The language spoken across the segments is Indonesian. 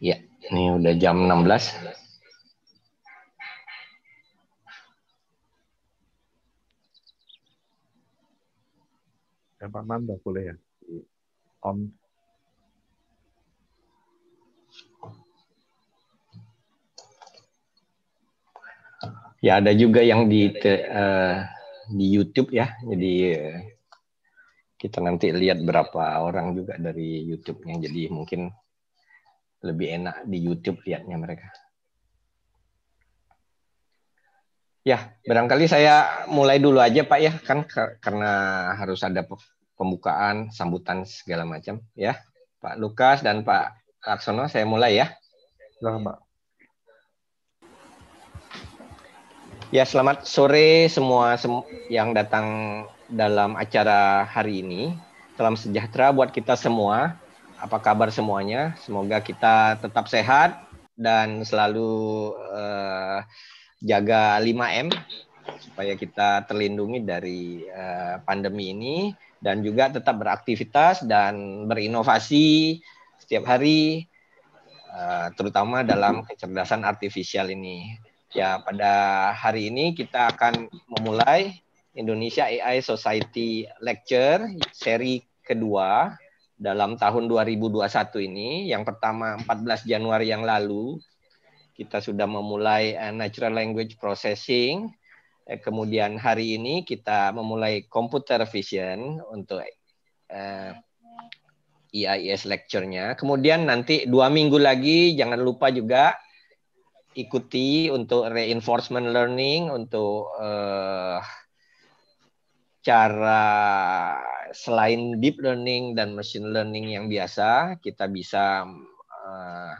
Ya, ini udah jam 16. Ya, Pak Manda boleh ya? On. Ya ada juga yang di uh, di YouTube ya. Jadi eh, kita nanti lihat berapa orang juga dari YouTube-nya. Jadi mungkin lebih enak di YouTube liatnya mereka. Ya, barangkali saya mulai dulu aja Pak ya, kan karena harus ada pembukaan, sambutan segala macam ya. Pak Lukas dan Pak Laksono, saya mulai ya. Selamat, Pak. Ya, selamat sore semua sem yang datang dalam acara hari ini. Salam sejahtera buat kita semua apa kabar semuanya? Semoga kita tetap sehat dan selalu uh, jaga 5M supaya kita terlindungi dari uh, pandemi ini dan juga tetap beraktivitas dan berinovasi setiap hari uh, terutama dalam kecerdasan artifisial ini. Ya, pada hari ini kita akan memulai Indonesia AI Society Lecture seri kedua dalam tahun 2021 ini. Yang pertama 14 Januari yang lalu kita sudah memulai eh, natural language processing. Eh, kemudian hari ini kita memulai computer vision untuk EIS eh, e IIS lecture-nya. Kemudian nanti dua minggu lagi jangan lupa juga ikuti untuk reinforcement learning untuk cara selain deep learning dan machine learning yang biasa, kita bisa uh,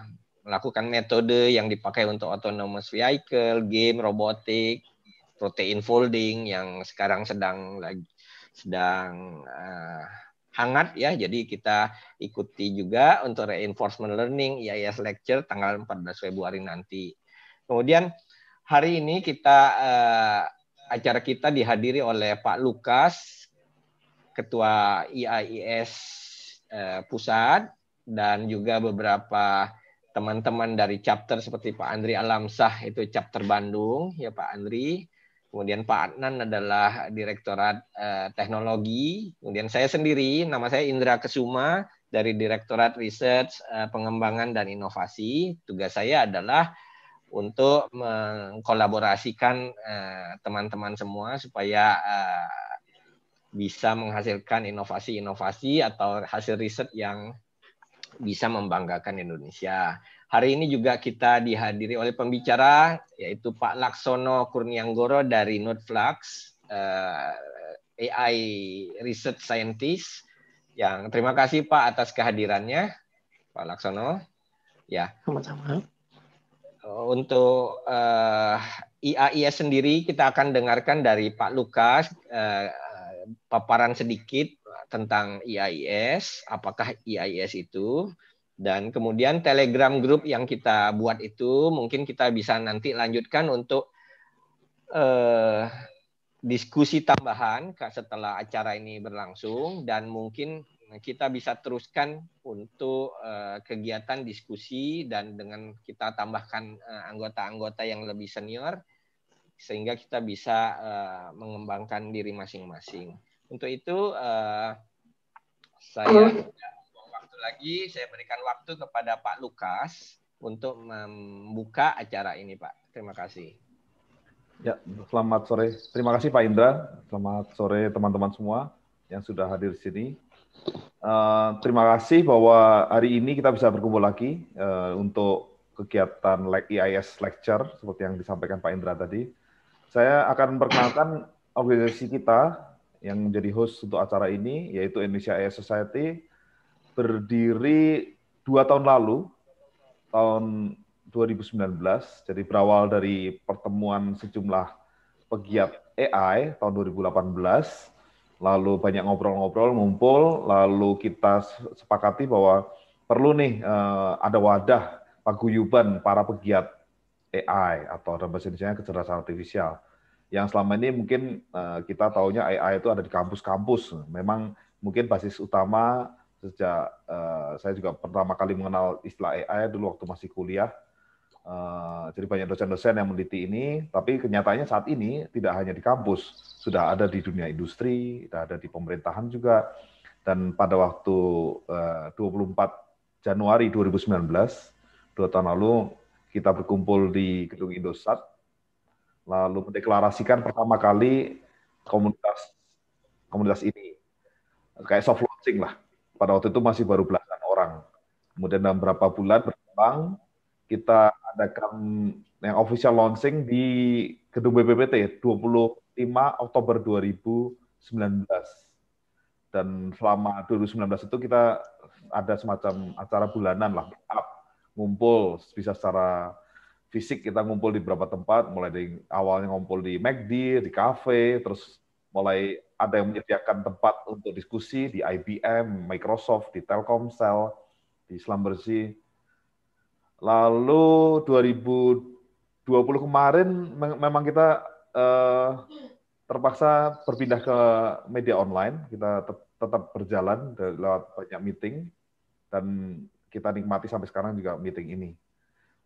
melakukan metode yang dipakai untuk autonomous vehicle, game, robotik, protein folding yang sekarang sedang lagi sedang uh, hangat ya. Jadi kita ikuti juga untuk reinforcement learning IAS lecture tanggal 14 Februari nanti. Kemudian hari ini kita uh, acara kita dihadiri oleh Pak Lukas ketua IAIS eh, pusat dan juga beberapa teman-teman dari chapter seperti Pak Andri Alamsah itu chapter Bandung ya Pak Andri kemudian Pak Adnan adalah Direktorat eh, Teknologi kemudian saya sendiri nama saya Indra Kesuma dari Direktorat Research, eh, Pengembangan dan Inovasi. Tugas saya adalah untuk mengkolaborasikan eh, teman-teman semua supaya eh, bisa menghasilkan inovasi-inovasi atau hasil riset yang bisa membanggakan Indonesia. Hari ini juga kita dihadiri oleh pembicara yaitu Pak Laksono Kurnianggoro dari Nodeflux eh, AI Research Scientist. Yang terima kasih Pak atas kehadirannya, Pak Laksono. Ya. Sama-sama. Untuk uh, eh, IAIS sendiri kita akan dengarkan dari Pak Lukas uh, paparan sedikit tentang e IIS, apakah e IIS itu, dan kemudian Telegram grup yang kita buat itu mungkin kita bisa nanti lanjutkan untuk eh, diskusi tambahan setelah acara ini berlangsung dan mungkin kita bisa teruskan untuk eh, kegiatan diskusi dan dengan kita tambahkan eh, anggota-anggota eh, yang lebih senior sehingga kita bisa eh, mengembangkan diri masing-masing. Untuk itu uh, saya buang waktu lagi, saya berikan waktu kepada Pak Lukas untuk membuka acara ini, Pak. Terima kasih. Ya, selamat sore. Terima kasih Pak Indra. Selamat sore teman-teman semua yang sudah hadir di sini. Uh, terima kasih bahwa hari ini kita bisa berkumpul lagi uh, untuk kegiatan EIS e Lecture seperti yang disampaikan Pak Indra tadi. Saya akan memperkenalkan organisasi kita yang menjadi host untuk acara ini, yaitu Indonesia AI Society, berdiri dua tahun lalu, tahun 2019, jadi berawal dari pertemuan sejumlah pegiat AI tahun 2018, lalu banyak ngobrol-ngobrol, ngumpul, lalu kita sepakati bahwa perlu nih eh, ada wadah paguyuban para pegiat AI atau dalam bahasa Indonesia kecerdasan artifisial yang selama ini mungkin eh, kita taunya AI itu ada di kampus-kampus. Memang mungkin basis utama sejak eh, saya juga pertama kali mengenal istilah AI dulu waktu masih kuliah. Eh, jadi banyak dosen-dosen yang meneliti ini, tapi kenyataannya saat ini tidak hanya di kampus, sudah ada di dunia industri, sudah ada di pemerintahan juga. Dan pada waktu 24 Januari 2019, dua tahun lalu kita berkumpul di gedung Indosat lalu mendeklarasikan pertama kali komunitas komunitas ini kayak soft launching lah pada waktu itu masih baru belasan orang kemudian dalam beberapa bulan berkembang kita adakan yang official launching di gedung BPPT 25 Oktober 2019 dan selama 2019 itu kita ada semacam acara bulanan lah up, ngumpul bisa secara fisik kita ngumpul di beberapa tempat, mulai dari awalnya ngumpul di McD, di cafe, terus mulai ada yang menyediakan tempat untuk diskusi di IBM, Microsoft, di Telkomsel, di Slumbersy. Lalu 2020 kemarin memang kita eh, terpaksa berpindah ke media online, kita te tetap berjalan lewat banyak meeting dan kita nikmati sampai sekarang juga meeting ini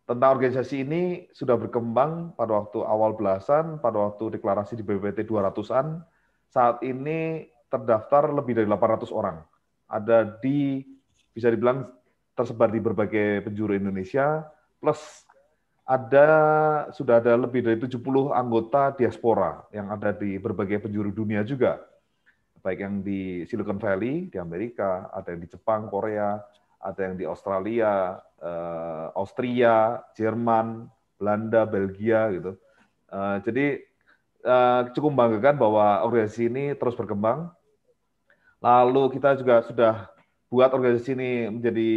tentang organisasi ini sudah berkembang pada waktu awal belasan, pada waktu deklarasi di BPT 200-an. Saat ini terdaftar lebih dari 800 orang. Ada di, bisa dibilang tersebar di berbagai penjuru Indonesia, plus ada sudah ada lebih dari 70 anggota diaspora yang ada di berbagai penjuru dunia juga. Baik yang di Silicon Valley, di Amerika, ada yang di Jepang, Korea, ada yang di Australia, uh, Austria, Jerman, Belanda, Belgia gitu. Uh, jadi uh, cukup membanggakan bahwa organisasi ini terus berkembang. Lalu kita juga sudah buat organisasi ini menjadi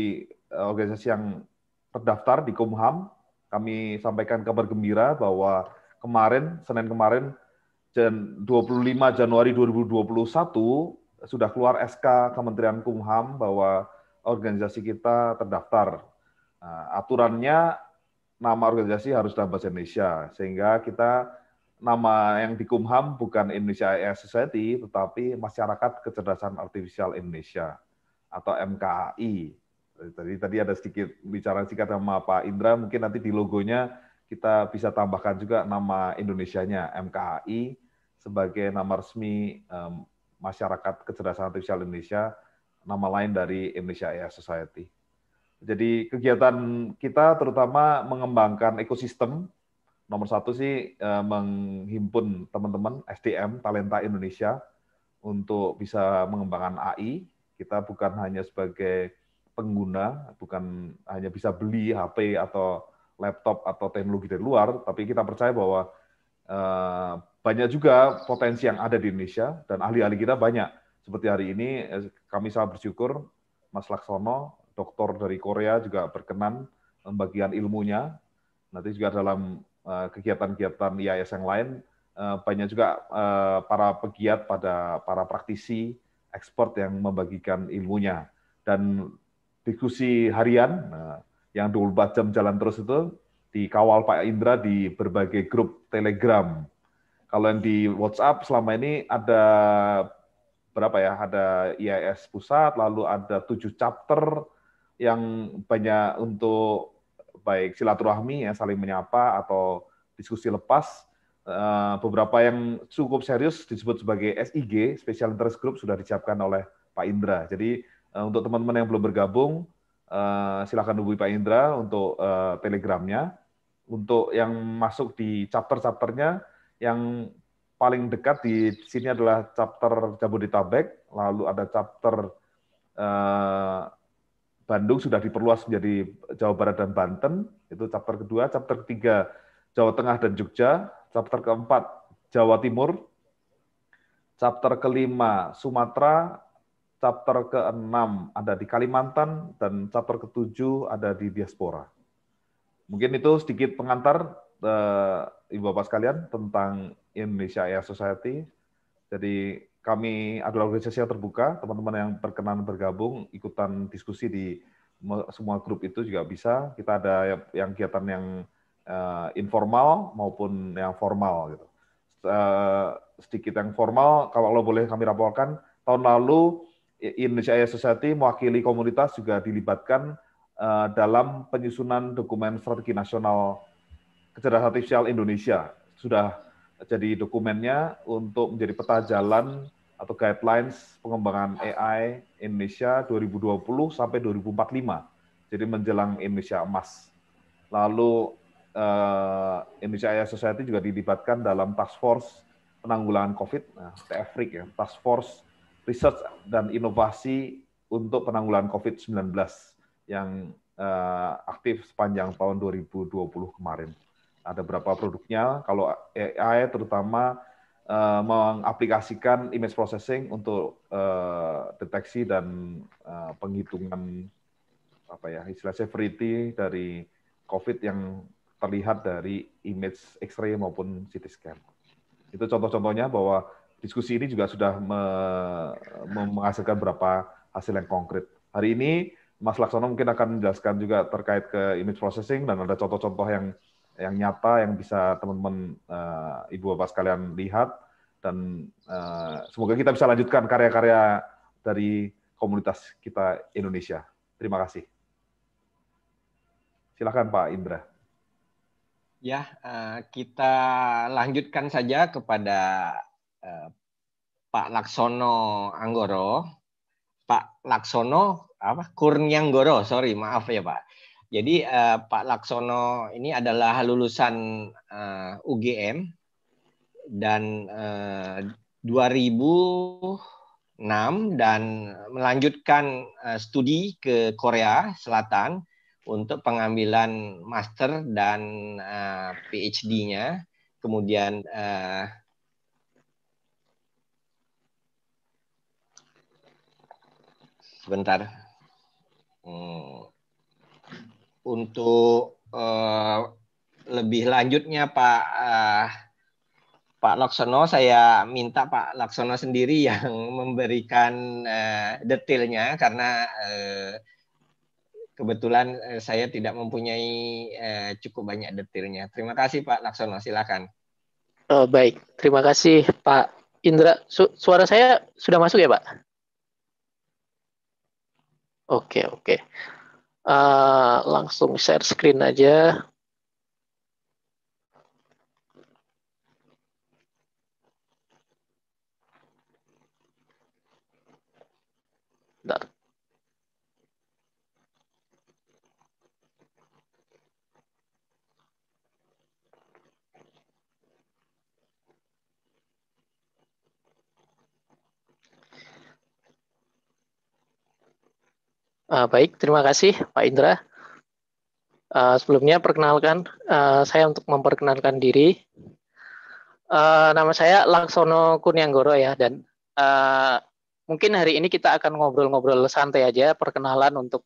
organisasi yang terdaftar di Kumham. Kami sampaikan kabar gembira bahwa kemarin, Senin kemarin, 25 Januari 2021, sudah keluar SK Kementerian Kumham bahwa organisasi kita terdaftar. Nah, aturannya nama organisasi harus dalam bahasa Indonesia sehingga kita nama yang di Kumham bukan Indonesia AI Society tetapi Masyarakat Kecerdasan Artifisial Indonesia atau MKAI. Tadi tadi ada sedikit bicara singkat sama Pak Indra, mungkin nanti di logonya kita bisa tambahkan juga nama Indonesianya MKAI sebagai nama resmi um, Masyarakat Kecerdasan Artifisial Indonesia nama lain dari Indonesia AI Society. Jadi kegiatan kita terutama mengembangkan ekosistem. Nomor satu sih eh, menghimpun teman-teman SDM talenta Indonesia untuk bisa mengembangkan AI. Kita bukan hanya sebagai pengguna, bukan hanya bisa beli HP atau laptop atau teknologi dari luar, tapi kita percaya bahwa eh, banyak juga potensi yang ada di Indonesia dan ahli-ahli kita banyak. Seperti hari ini eh, kami sangat bersyukur Mas Laksono, dokter dari Korea juga berkenan membagikan ilmunya. Nanti juga dalam eh, kegiatan-kegiatan IAS yang lain eh, banyak juga eh, para pegiat pada para praktisi ekspor yang membagikan ilmunya dan diskusi harian yang 24 jam jalan terus itu dikawal Pak Indra di berbagai grup Telegram. Kalau yang di WhatsApp selama ini ada berapa ya ada IAS pusat lalu ada tujuh chapter yang banyak untuk baik silaturahmi ya saling menyapa atau diskusi lepas eh, beberapa yang cukup serius disebut sebagai SIG Special Interest Group sudah disiapkan oleh Pak Indra jadi eh, untuk teman-teman yang belum bergabung eh, silakan hubungi Pak Indra untuk telegramnya untuk yang masuk di chapter-chapternya yang paling dekat di sini adalah chapter Jabodetabek, lalu ada chapter eh, Bandung sudah diperluas menjadi Jawa Barat dan Banten, itu chapter kedua, chapter ketiga Jawa Tengah dan Jogja, chapter keempat Jawa Timur, chapter kelima Sumatera, chapter keenam ada di Kalimantan dan chapter ketujuh ada di diaspora. Mungkin itu sedikit pengantar eh, Ibu Bapak sekalian tentang Indonesia Air Society. Jadi kami adalah organisasi yang terbuka, teman-teman yang berkenan bergabung, ikutan diskusi di semua grup itu juga bisa. Kita ada yang kegiatan yang uh, informal maupun yang formal. Gitu. Uh, sedikit yang formal, kalau boleh kami raporkan, tahun lalu Indonesia Air Society mewakili komunitas juga dilibatkan uh, dalam penyusunan dokumen strategi nasional kecerdasan artificial Indonesia. Sudah jadi dokumennya untuk menjadi peta jalan atau guidelines pengembangan AI Indonesia 2020 sampai 2045. Jadi menjelang Indonesia emas. Lalu uh, Indonesia AI Society juga dilibatkan dalam task force penanggulangan COVID, nah, TFRIC ya, task force research dan inovasi untuk penanggulangan COVID-19 yang uh, aktif sepanjang tahun 2020 kemarin. Ada berapa produknya. Kalau AI terutama uh, mengaplikasikan image processing untuk uh, deteksi dan uh, penghitungan apa ya istilah severity dari COVID yang terlihat dari image X-ray maupun CT scan. Itu contoh-contohnya bahwa diskusi ini juga sudah me, me menghasilkan berapa hasil yang konkret. Hari ini Mas Laksono mungkin akan menjelaskan juga terkait ke image processing dan ada contoh-contoh yang yang nyata yang bisa teman-teman uh, ibu bapak sekalian lihat dan uh, semoga kita bisa lanjutkan karya-karya dari komunitas kita Indonesia. Terima kasih. Silakan Pak Indra. Ya, uh, kita lanjutkan saja kepada uh, Pak Laksono Anggoro. Pak Laksono apa Kurnianggoro, sorry maaf ya Pak. Jadi uh, Pak Laksono ini adalah lulusan uh, eh, UGM dan uh, eh, 2006 dan melanjutkan uh, studi ke Korea Selatan untuk pengambilan master dan uh, PhD-nya. Kemudian uh, sebentar. Hmm untuk uh, lebih lanjutnya Pak uh, Pak Laksono saya minta Pak Laksono sendiri yang memberikan uh, detailnya karena uh, kebetulan saya tidak mempunyai uh, cukup banyak detailnya. Terima kasih Pak Laksono, silakan. Oh, baik, terima kasih Pak Indra. Su suara saya sudah masuk ya Pak? Oke, oke. Eh, langsung share screen aja Uh, baik, terima kasih Pak Indra. Uh, sebelumnya perkenalkan, uh, saya untuk memperkenalkan diri. Uh, nama saya Laksono Kurnianggoro ya, dan uh, mungkin hari ini kita akan ngobrol-ngobrol santai aja, perkenalan untuk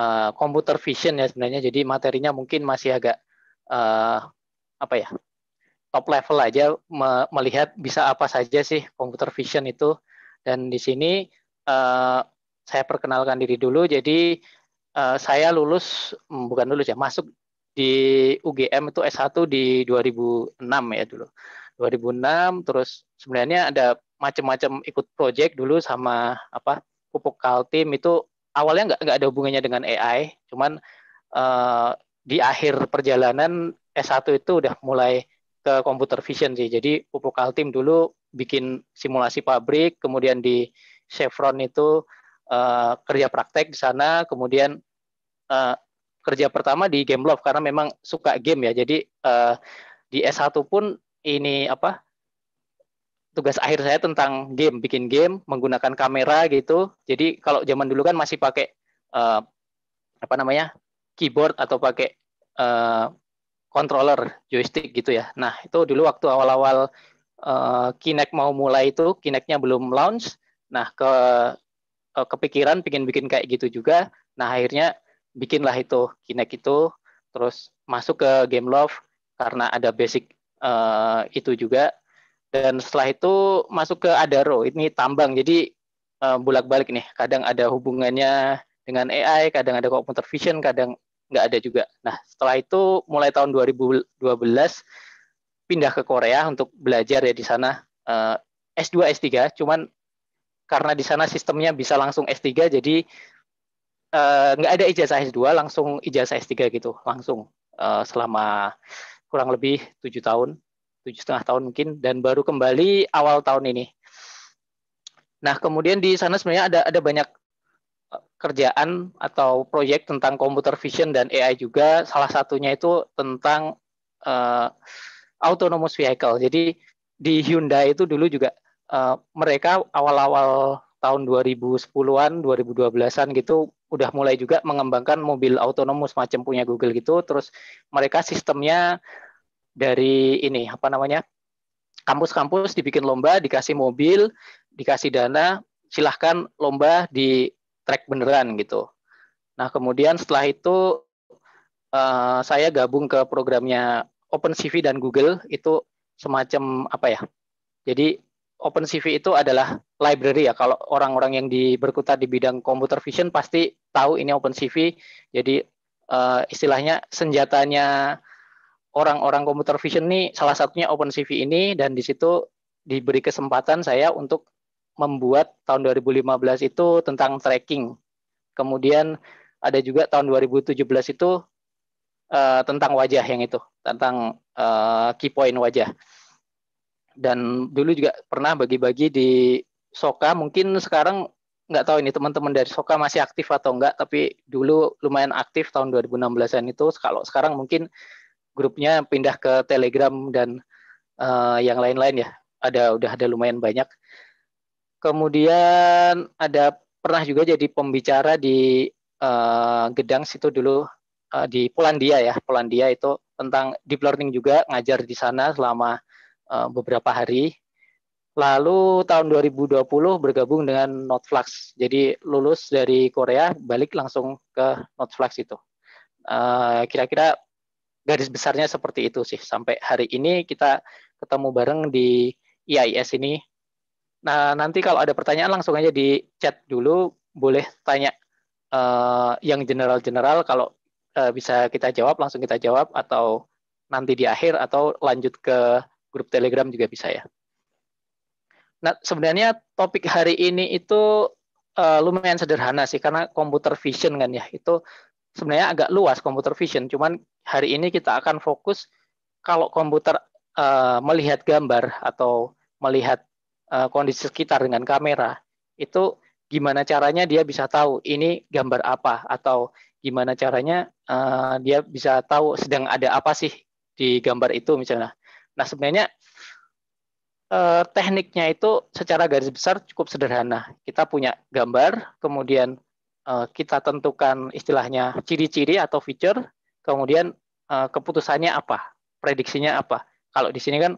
uh, computer vision ya sebenarnya. Jadi materinya mungkin masih agak uh, apa ya top level aja me melihat bisa apa saja sih computer vision itu. Dan di sini uh, saya perkenalkan diri dulu. Jadi uh, saya lulus hmm, bukan lulus ya, masuk di UGM itu S1 di 2006 ya dulu. 2006 terus sebenarnya ada macam-macam ikut project dulu sama apa pupuk kaltim itu awalnya nggak nggak ada hubungannya dengan AI, cuman uh, di akhir perjalanan S1 itu udah mulai ke computer vision sih. Jadi pupuk kaltim dulu bikin simulasi pabrik, kemudian di Chevron itu uh, kerja praktek di sana, kemudian uh, kerja pertama di game love karena memang suka game ya. Jadi uh, di S1 pun ini apa tugas akhir saya tentang game, bikin game menggunakan kamera gitu. Jadi kalau zaman dulu kan masih pakai uh, apa namanya keyboard atau pakai uh, controller joystick gitu ya. Nah itu dulu waktu awal-awal uh, Kinect mau mulai itu Kinectnya belum launch. Nah ke uh, kepikiran pingin bikin kayak gitu juga. Nah akhirnya bikinlah itu kinek itu terus masuk ke Game Love karena ada basic uh, itu juga dan setelah itu masuk ke Adaro ini tambang jadi uh, eh, bulak balik nih kadang ada hubungannya dengan AI kadang ada computer vision kadang nggak ada juga nah setelah itu mulai tahun 2012 pindah ke Korea untuk belajar ya di sana uh, S2 S3 cuman karena di sana sistemnya bisa langsung S3 jadi nggak eh, nggak ada ijazah S2 langsung ijazah S3 gitu langsung uh, selama kurang lebih tujuh tahun tujuh setengah tahun mungkin dan baru kembali awal tahun ini. Nah kemudian di sana sebenarnya ada ada banyak eh, kerjaan atau proyek tentang computer vision dan AI juga salah satunya itu tentang uh, autonomous vehicle. Jadi di Hyundai itu dulu juga uh, mereka awal-awal tahun 2010-an, 2012-an gitu udah mulai juga mengembangkan mobil autonom semacam punya Google gitu. Terus mereka sistemnya dari ini apa namanya? kampus-kampus dibikin lomba, dikasih mobil, dikasih dana, silahkan lomba di track beneran gitu. Nah, kemudian setelah itu uh, saya gabung ke programnya OpenCV dan Google itu semacam apa ya? Jadi Open CV itu adalah library ya. Kalau orang-orang yang di, berkutat di bidang computer vision pasti tahu ini Open CV. Jadi uh, istilahnya senjatanya orang-orang computer vision ini salah satunya Open CV ini dan di situ diberi kesempatan saya untuk membuat tahun 2015 itu tentang tracking. Kemudian ada juga tahun 2017 itu uh, tentang wajah yang itu, tentang uh, eh, key point wajah dan dulu juga pernah bagi-bagi di Soka mungkin sekarang nggak tahu ini teman-teman dari Soka masih aktif atau enggak tapi dulu lumayan aktif tahun 2016an itu kalau sekarang mungkin grupnya pindah ke Telegram dan uh, yang lain-lain ya ada udah ada lumayan banyak kemudian ada pernah juga jadi pembicara di uh, Gedang situ dulu uh, di Polandia ya Polandia itu tentang deep learning juga ngajar di sana selama Eh, beberapa hari. Lalu tahun 2020 bergabung dengan Notflux. Jadi lulus dari Korea, balik langsung ke Notflux itu. Eh, kira-kira garis besarnya seperti itu sih. Sampai hari ini kita ketemu bareng di e IIS ini. Nah nanti kalau ada pertanyaan langsung aja di chat dulu, boleh tanya eh, yang general-general kalau bisa kita jawab langsung kita jawab atau nanti di akhir atau lanjut ke grup Telegram juga bisa ya. Nah, sebenarnya topik hari ini itu uh, lumayan sederhana sih karena computer vision kan ya. Itu sebenarnya agak luas computer vision, cuman hari ini kita akan fokus kalau komputer uh, melihat gambar atau melihat uh, kondisi sekitar dengan kamera, itu gimana caranya dia bisa tahu ini gambar apa atau gimana caranya uh, dia bisa tahu sedang ada apa sih di gambar itu misalnya Nah sebenarnya eh, tekniknya itu secara garis besar cukup sederhana. Kita punya gambar, kemudian eh, kita tentukan istilahnya ciri-ciri atau feature, kemudian eh, keputusannya apa, prediksinya apa. Kalau di sini kan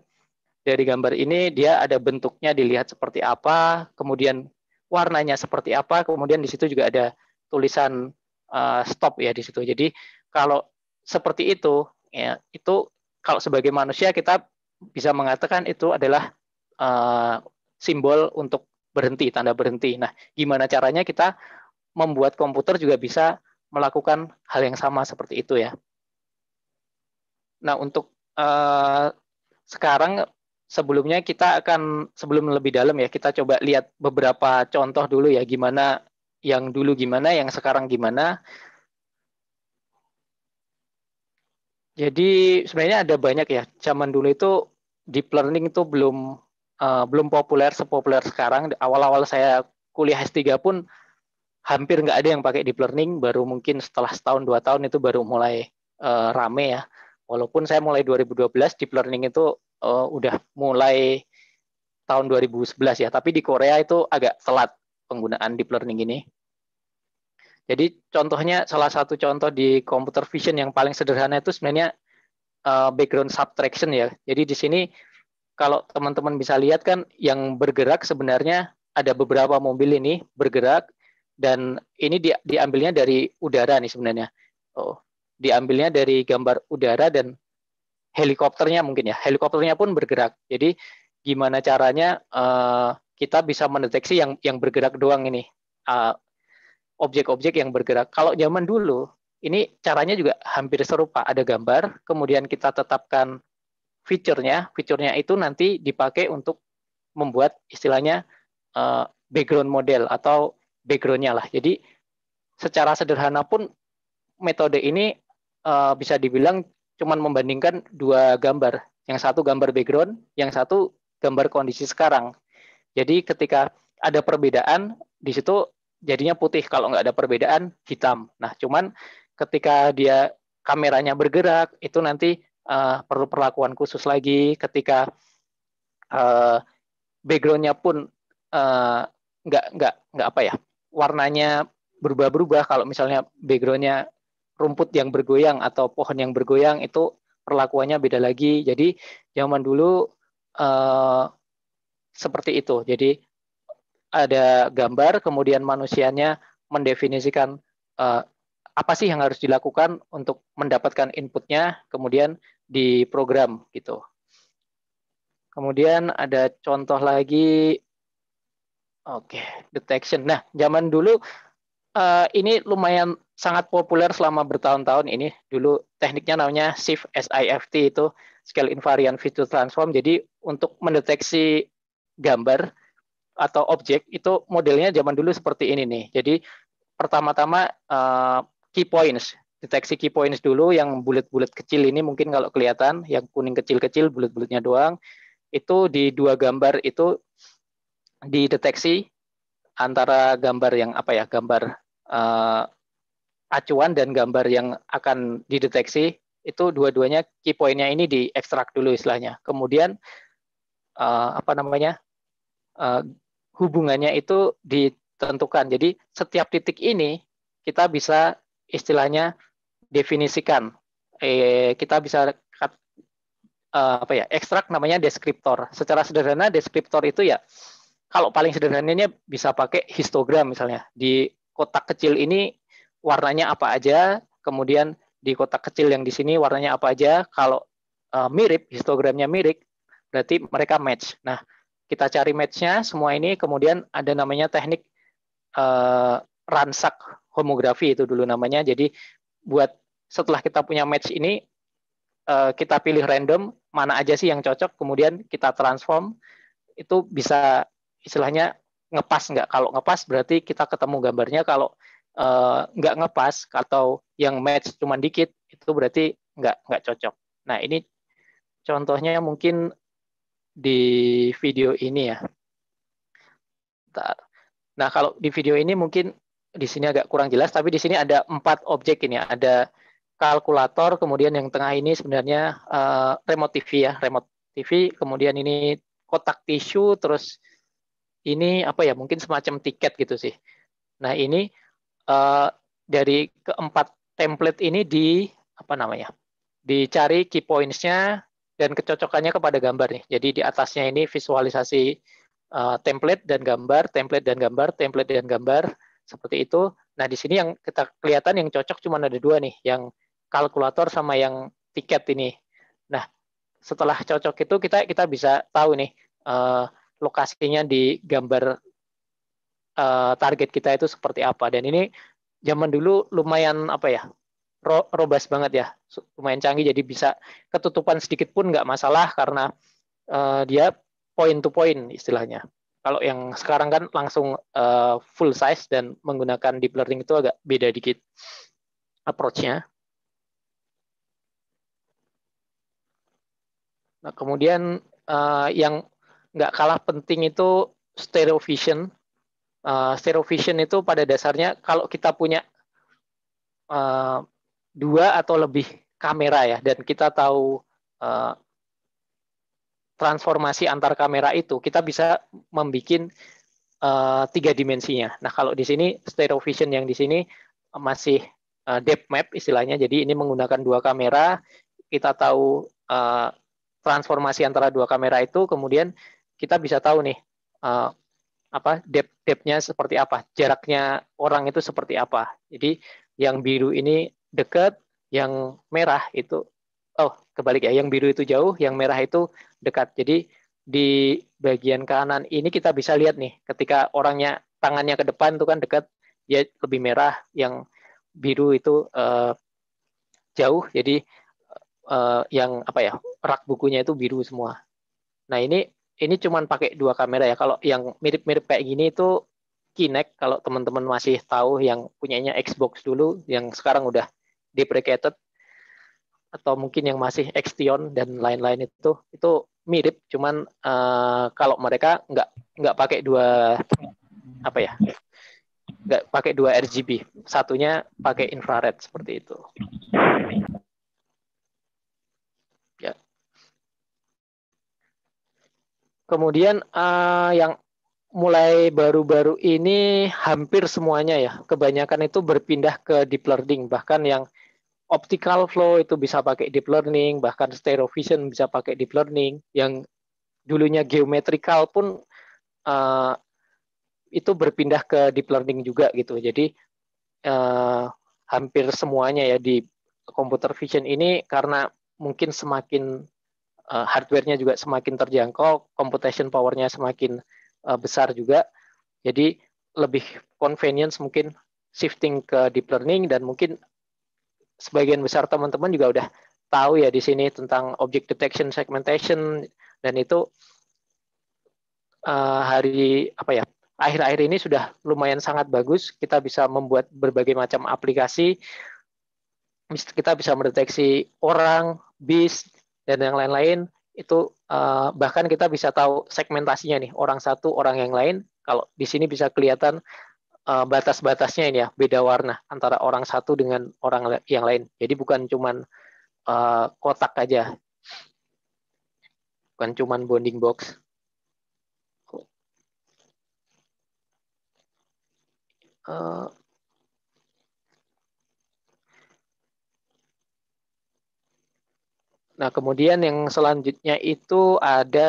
dari gambar ini dia ada bentuknya dilihat seperti apa, kemudian warnanya seperti apa, kemudian di situ juga ada tulisan uh, stop ya di situ. Jadi kalau seperti itu ya itu kalau sebagai manusia kita bisa mengatakan itu adalah uh, simbol untuk berhenti, tanda berhenti. Nah, gimana caranya kita membuat komputer juga bisa melakukan hal yang sama seperti itu ya. Nah, untuk uh, sekarang sebelumnya kita akan sebelum lebih dalam ya, kita coba lihat beberapa contoh dulu ya gimana yang dulu gimana, yang sekarang gimana. Jadi sebenarnya ada banyak ya. Zaman dulu itu deep learning itu belum uh, belum populer sepopuler sekarang. Awal-awal saya kuliah S3 pun hampir nggak ada yang pakai deep learning. Baru mungkin setelah setahun dua tahun itu baru mulai uh, rame ya. Walaupun saya mulai 2012 deep learning itu uh, udah mulai tahun 2011 ya. Tapi di Korea itu agak telat penggunaan deep learning ini. Jadi contohnya salah satu contoh di computer vision yang paling sederhana itu sebenarnya uh, background subtraction ya. Jadi di sini kalau teman-teman bisa lihat kan yang bergerak sebenarnya ada beberapa mobil ini bergerak dan ini di, diambilnya dari udara nih sebenarnya. Oh, diambilnya dari gambar udara dan helikopternya mungkin ya. Helikopternya pun bergerak. Jadi gimana caranya uh, kita bisa mendeteksi yang yang bergerak doang ini. Uh, objek-objek yang bergerak. Kalau zaman dulu, ini caranya juga hampir serupa. Ada gambar, kemudian kita tetapkan fiturnya. Fiturnya itu nanti dipakai untuk membuat istilahnya eh, background model atau backgroundnya lah. Jadi secara sederhana pun metode ini eh, bisa dibilang cuman membandingkan dua gambar. Yang satu gambar background, yang satu gambar kondisi sekarang. Jadi ketika ada perbedaan, di situ jadinya putih kalau nggak ada perbedaan hitam. Nah, cuman ketika dia kameranya bergerak itu nanti uh, perlu perlakuan khusus lagi ketika uh, backgroundnya pun uh, nggak nggak nggak apa ya warnanya berubah-berubah kalau misalnya backgroundnya rumput yang bergoyang atau pohon yang bergoyang itu perlakuannya beda lagi jadi zaman dulu uh, seperti itu jadi ada gambar, kemudian manusianya mendefinisikan uh, apa sih yang harus dilakukan untuk mendapatkan inputnya, kemudian di program gitu. Kemudian ada contoh lagi, oke, okay, detection. Nah, zaman dulu uh, ini lumayan sangat populer selama bertahun-tahun ini. Dulu tekniknya namanya SIFT, SIFT itu Scale Invariant Feature Transform. Jadi untuk mendeteksi gambar atau objek itu modelnya zaman dulu seperti ini nih. Jadi pertama-tama uh, key points, deteksi key points dulu yang bulat-bulat kecil ini mungkin kalau kelihatan yang kuning kecil-kecil bulat-bulatnya doang itu di dua gambar itu dideteksi antara gambar yang apa ya gambar uh, acuan dan gambar yang akan dideteksi itu dua-duanya key pointnya ini diekstrak dulu istilahnya kemudian uh, apa namanya hubungannya itu ditentukan. Jadi setiap titik ini kita bisa istilahnya definisikan. Eh, kita bisa eh, apa ya ekstrak namanya deskriptor. Secara sederhana deskriptor itu ya kalau paling sederhananya bisa pakai histogram misalnya di kotak kecil ini warnanya apa aja, kemudian di kotak kecil yang di sini warnanya apa aja. Kalau eh, mirip histogramnya mirip berarti mereka match. Nah kita cari matchnya semua ini, kemudian ada namanya teknik uh, ransak homografi itu dulu namanya. Jadi buat setelah kita punya match ini, uh, kita pilih random mana aja sih yang cocok, kemudian kita transform itu bisa istilahnya ngepas nggak? Kalau ngepas berarti kita ketemu gambarnya. Kalau uh, nggak ngepas atau yang match cuma dikit itu berarti nggak nggak cocok. Nah ini contohnya mungkin di video ini ya. Bentar. Nah, kalau di video ini mungkin di sini agak kurang jelas, tapi di sini ada empat objek ini. Ada kalkulator, kemudian yang tengah ini sebenarnya uh, remote TV ya, remote TV. Kemudian ini kotak tisu, terus ini apa ya? Mungkin semacam tiket gitu sih. Nah, ini uh, dari keempat template ini di apa namanya? Dicari key points-nya, dan kecocokannya kepada gambar nih. Jadi di atasnya ini visualisasi uh, template dan gambar, template dan gambar, template dan gambar seperti itu. Nah di sini yang kita kelihatan yang cocok cuma ada dua nih, yang kalkulator sama yang tiket ini. Nah setelah cocok itu kita kita bisa tahu nih uh, lokasinya di gambar uh, target kita itu seperti apa. Dan ini zaman dulu lumayan apa ya ro robas banget ya lumayan canggih jadi bisa ketutupan sedikit pun nggak masalah karena uh, dia point to point istilahnya kalau yang sekarang kan langsung uh, full size dan menggunakan deep learning itu agak beda dikit approach-nya. Nah, kemudian uh, yang nggak kalah penting itu stereo vision. Uh, stereo vision itu pada dasarnya kalau kita punya uh, dua atau lebih kamera ya dan kita tahu uh, transformasi antar kamera itu kita bisa membuat uh, eh, tiga dimensinya. Nah kalau di sini stereo vision yang di sini masih uh, depth map istilahnya jadi ini menggunakan dua kamera kita tahu uh, transformasi antara dua kamera itu kemudian kita bisa tahu nih uh, apa depth depthnya seperti apa jaraknya orang itu seperti apa. Jadi yang biru ini dekat, yang merah itu oh kebalik ya, yang biru itu jauh, yang merah itu dekat. Jadi di bagian kanan ini kita bisa lihat nih, ketika orangnya tangannya ke depan itu kan dekat, ya lebih merah, yang biru itu eh, jauh, jadi eh, yang apa ya rak bukunya itu biru semua. Nah ini ini cuman pakai dua kamera ya. Kalau yang mirip-mirip kayak gini itu Kinect kalau teman-teman masih tahu yang punyanya Xbox dulu yang sekarang udah deprecated atau mungkin yang masih Extion dan lain-lain itu itu mirip cuman uh, kalau mereka nggak nggak pakai dua apa ya nggak pakai dua RGB satunya pakai infrared seperti itu ya kemudian uh, yang mulai baru-baru ini hampir semuanya ya kebanyakan itu berpindah ke deep learning bahkan yang optical flow itu bisa pakai deep learning, bahkan stereo vision bisa pakai deep learning. Yang dulunya geometrical pun uh, itu berpindah ke deep learning juga gitu. Jadi uh, hampir semuanya ya di computer vision ini karena mungkin semakin uh, hardware-nya juga semakin terjangkau, computation power-nya semakin uh, besar juga. Jadi lebih convenience mungkin shifting ke deep learning dan mungkin sebagian besar teman-teman juga udah tahu ya di sini tentang object detection segmentation dan itu uh, hari apa ya akhir-akhir ini sudah lumayan sangat bagus kita bisa membuat berbagai macam aplikasi kita bisa mendeteksi orang bis dan yang lain-lain itu uh, bahkan kita bisa tahu segmentasinya nih orang satu orang yang lain kalau di sini bisa kelihatan uh, batas-batasnya ini ya beda warna antara orang satu dengan orang yang lain. Jadi bukan cuman uh, kotak aja, bukan cuman bonding box. Eh, nah, kemudian yang selanjutnya itu ada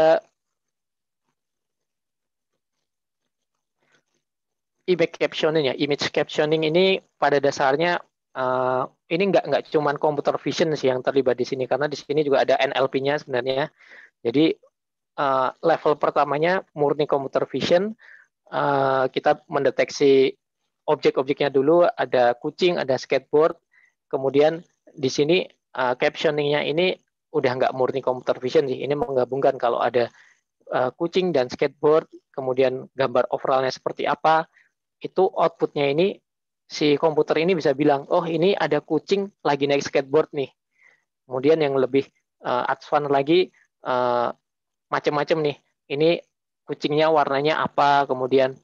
image captioning ya. Image captioning ini pada dasarnya uh, ini nggak nggak cuman computer vision sih yang terlibat di sini karena di sini juga ada NLP-nya sebenarnya. Jadi uh, level pertamanya murni computer vision uh, kita mendeteksi objek-objeknya dulu ada kucing, ada skateboard. Kemudian di sini uh, captioningnya ini udah nggak murni computer vision sih. Ini menggabungkan kalau ada uh, kucing dan skateboard, kemudian gambar overallnya seperti apa, itu outputnya ini si komputer ini bisa bilang, oh ini ada kucing lagi naik skateboard nih. Kemudian yang lebih uh, eh, advance lagi uh, eh, macam-macam nih. Ini kucingnya warnanya apa, kemudian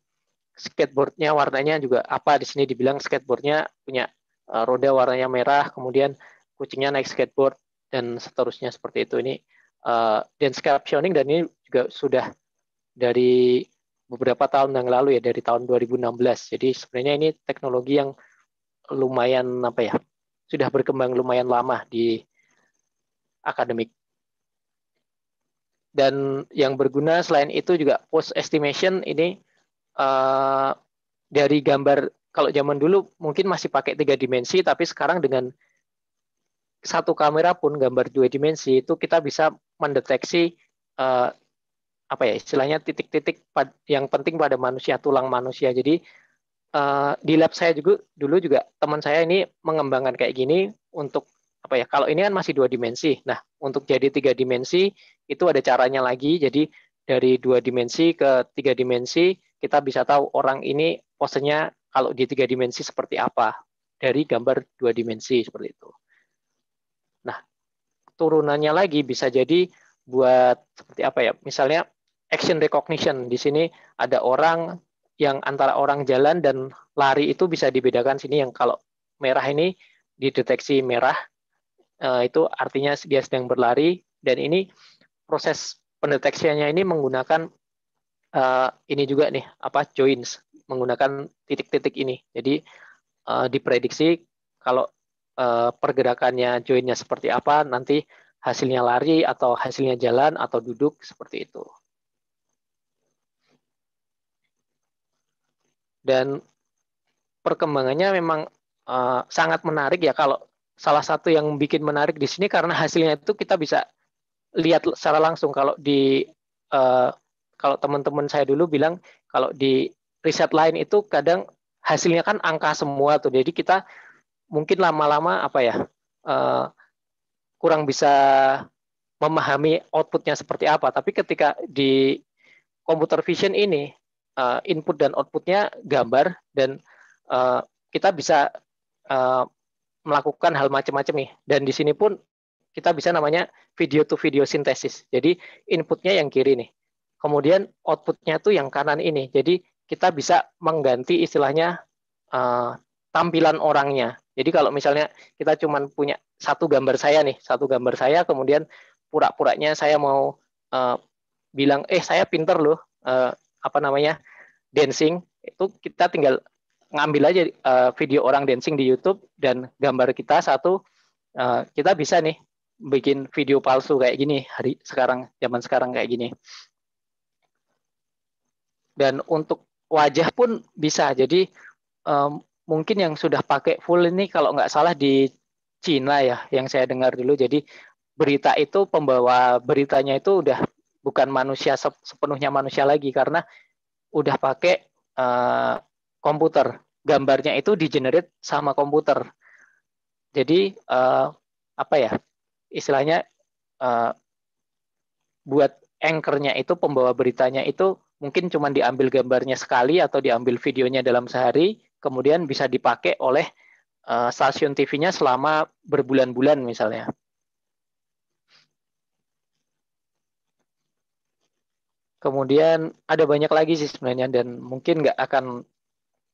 skateboardnya warnanya juga apa. Di sini dibilang skateboardnya punya uh, roda warnanya merah, kemudian kucingnya naik skateboard dan seterusnya seperti itu. Ini uh, dan captioning dan ini juga sudah dari beberapa tahun yang lalu ya dari tahun 2016. Jadi sebenarnya ini teknologi yang lumayan apa ya sudah berkembang lumayan lama di akademik. Dan yang berguna selain itu juga post estimation ini uh, dari gambar kalau zaman dulu mungkin masih pakai tiga dimensi tapi sekarang dengan satu kamera pun gambar dua dimensi itu kita bisa mendeteksi uh, apa ya istilahnya titik-titik yang penting pada manusia tulang manusia jadi uh, di lab saya juga dulu juga teman saya ini mengembangkan kayak gini untuk apa ya kalau ini kan masih dua dimensi nah untuk jadi tiga dimensi itu ada caranya lagi jadi dari dua dimensi ke tiga dimensi kita bisa tahu orang ini posenya kalau di tiga dimensi seperti apa dari gambar dua dimensi seperti itu nah turunannya lagi bisa jadi buat seperti apa ya misalnya action recognition. Di sini ada orang yang antara orang jalan dan lari itu bisa dibedakan sini yang kalau merah ini dideteksi merah eh, itu artinya dia sedang berlari dan ini proses pendeteksiannya ini menggunakan eh, ini juga nih apa joins menggunakan titik-titik ini. Jadi eh, diprediksi kalau pergerakannya joinnya seperti apa nanti hasilnya lari atau hasilnya jalan atau duduk seperti itu. dan perkembangannya memang uh, sangat menarik ya kalau salah satu yang bikin menarik di sini karena hasilnya itu kita bisa lihat secara langsung kalau di uh, kalau teman-teman saya dulu bilang kalau di riset lain itu kadang hasilnya kan angka semua tuh jadi kita mungkin lama-lama apa ya uh, kurang bisa memahami outputnya seperti apa tapi ketika di computer vision ini uh, input dan outputnya gambar dan uh, kita bisa uh, melakukan hal macam-macam nih. Dan di sini pun kita bisa namanya video to video sintesis. Jadi inputnya yang kiri nih. Kemudian outputnya tuh yang kanan ini. Jadi kita bisa mengganti istilahnya uh, tampilan orangnya. Jadi kalau misalnya kita cuma punya satu gambar saya nih, satu gambar saya, kemudian pura-puranya saya mau uh, bilang, eh saya pinter loh, uh, apa namanya dancing itu kita tinggal ngambil aja uh, video orang dancing di YouTube dan gambar kita satu uh, kita bisa nih bikin video palsu kayak gini hari sekarang zaman sekarang kayak gini dan untuk wajah pun bisa jadi um, mungkin yang sudah pakai full ini kalau nggak salah di Cina ya yang saya dengar dulu jadi berita itu pembawa beritanya itu udah bukan manusia sepenuhnya manusia lagi karena udah pakai uh, komputer. Gambarnya itu di generate sama komputer. Jadi uh, apa ya? Istilahnya uh, buat anchornya itu pembawa beritanya itu mungkin cuma diambil gambarnya sekali atau diambil videonya dalam sehari, kemudian bisa dipakai oleh uh, stasiun TV-nya selama berbulan-bulan misalnya. Kemudian ada banyak lagi sih sebenarnya dan mungkin nggak akan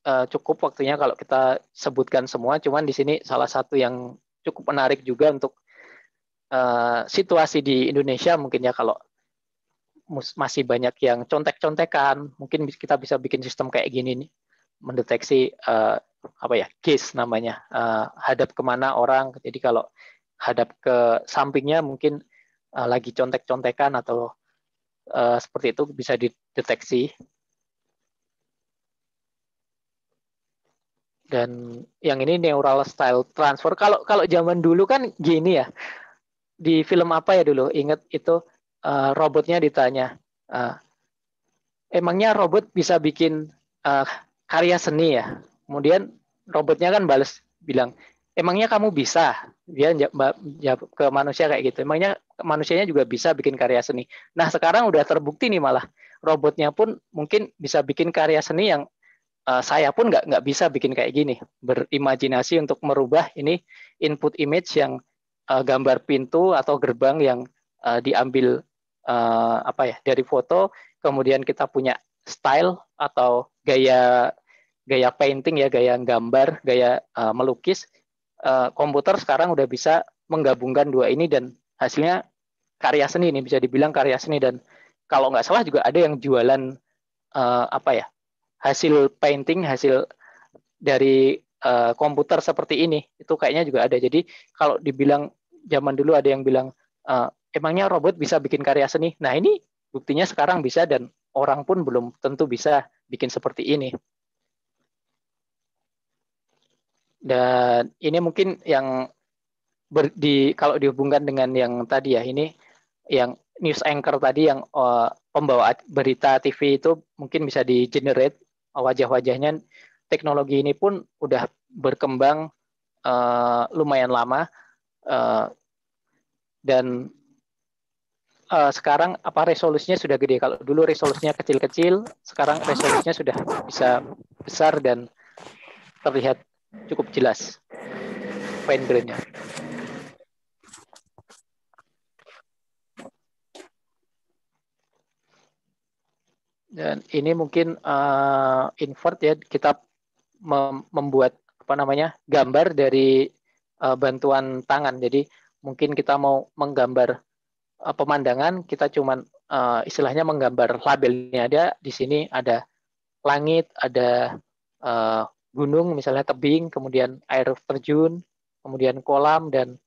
uh, cukup waktunya kalau kita sebutkan semua. Cuman di sini salah satu yang cukup menarik juga untuk uh, situasi di Indonesia mungkin ya kalau masih banyak yang contek-contekan, mungkin kita bisa bikin sistem kayak gini nih, mendeteksi uh, apa ya case namanya, uh, hadap kemana orang. Jadi kalau hadap ke sampingnya mungkin uh, lagi contek-contekan atau uh, seperti itu bisa dideteksi. Dan yang ini neural style transfer. Kalau kalau zaman dulu kan gini ya. Di film apa ya dulu? Ingat itu uh, robotnya ditanya, uh, emangnya robot bisa bikin uh, karya seni ya? Kemudian robotnya kan balas bilang, emangnya kamu bisa dia jawab ke manusia kayak gitu emangnya manusianya juga bisa bikin karya seni nah sekarang udah terbukti nih malah robotnya pun mungkin bisa bikin karya seni yang uh, saya pun nggak nggak bisa bikin kayak gini berimajinasi untuk merubah ini input image yang uh, gambar pintu atau gerbang yang uh, diambil uh, apa ya dari foto kemudian kita punya style atau gaya gaya painting ya gaya gambar gaya uh, melukis uh, komputer sekarang udah bisa menggabungkan dua ini dan hasilnya karya seni ini bisa dibilang karya seni dan kalau nggak salah juga ada yang jualan uh, apa ya hasil painting hasil dari uh, komputer seperti ini itu kayaknya juga ada jadi kalau dibilang zaman dulu ada yang bilang uh, emangnya robot bisa bikin karya seni nah ini buktinya sekarang bisa dan orang pun belum tentu bisa bikin seperti ini Dan ini mungkin yang ber, di kalau dihubungkan dengan yang tadi ya ini yang news anchor tadi yang uh, pembawa berita TV itu mungkin bisa di generate eh, wajah-wajahnya teknologi ini pun udah berkembang uh, lumayan lama uh, dan uh, sekarang apa resolusinya sudah gede kalau dulu resolusinya kecil-kecil sekarang resolusinya sudah bisa besar dan terlihat cukup jelas fine Dan ini mungkin uh, invert ya kita mem membuat apa namanya gambar dari uh, bantuan tangan. Jadi mungkin kita mau menggambar uh, pemandangan, kita cuman uh, istilahnya menggambar labelnya ada di sini ada langit, ada uh, gunung misalnya tebing, kemudian air terjun, kemudian kolam dan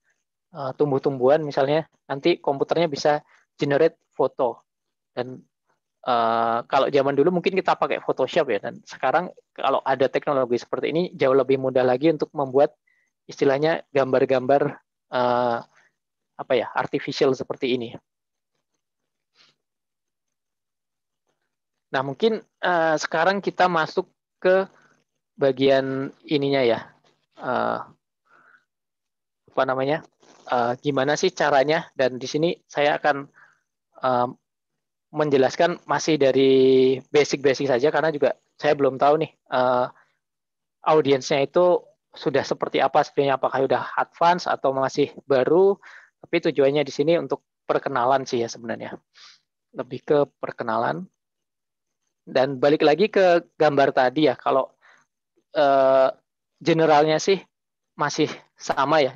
uh, tumbuh-tumbuhan misalnya nanti komputernya bisa generate foto dan uh, kalau zaman dulu mungkin kita pakai Photoshop ya dan sekarang kalau ada teknologi seperti ini jauh lebih mudah lagi untuk membuat istilahnya gambar-gambar uh, apa ya artificial seperti ini. Nah mungkin uh, sekarang kita masuk ke bagian ininya ya. Uh, apa namanya? Uh, gimana sih caranya? Dan di sini saya akan uh, menjelaskan masih dari basic-basic saja karena juga saya belum tahu nih uh, audiensnya itu sudah seperti apa sebenarnya apakah sudah advance atau masih baru tapi tujuannya di sini untuk perkenalan sih ya sebenarnya lebih ke perkenalan dan balik lagi ke gambar tadi ya kalau uh, generalnya sih masih sama ya.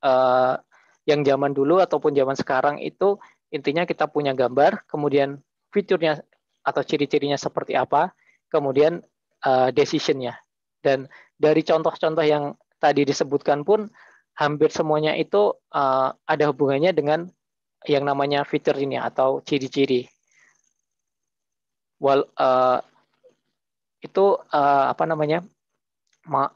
Uh, yang zaman dulu ataupun zaman sekarang itu intinya kita punya gambar, kemudian fiturnya atau ciri-cirinya seperti apa, kemudian uh, decisionnya. Dan dari contoh-contoh yang tadi disebutkan pun hampir semuanya itu uh, ada hubungannya dengan yang namanya fitur ini atau ciri-ciri. Well, uh, itu uh, apa namanya ma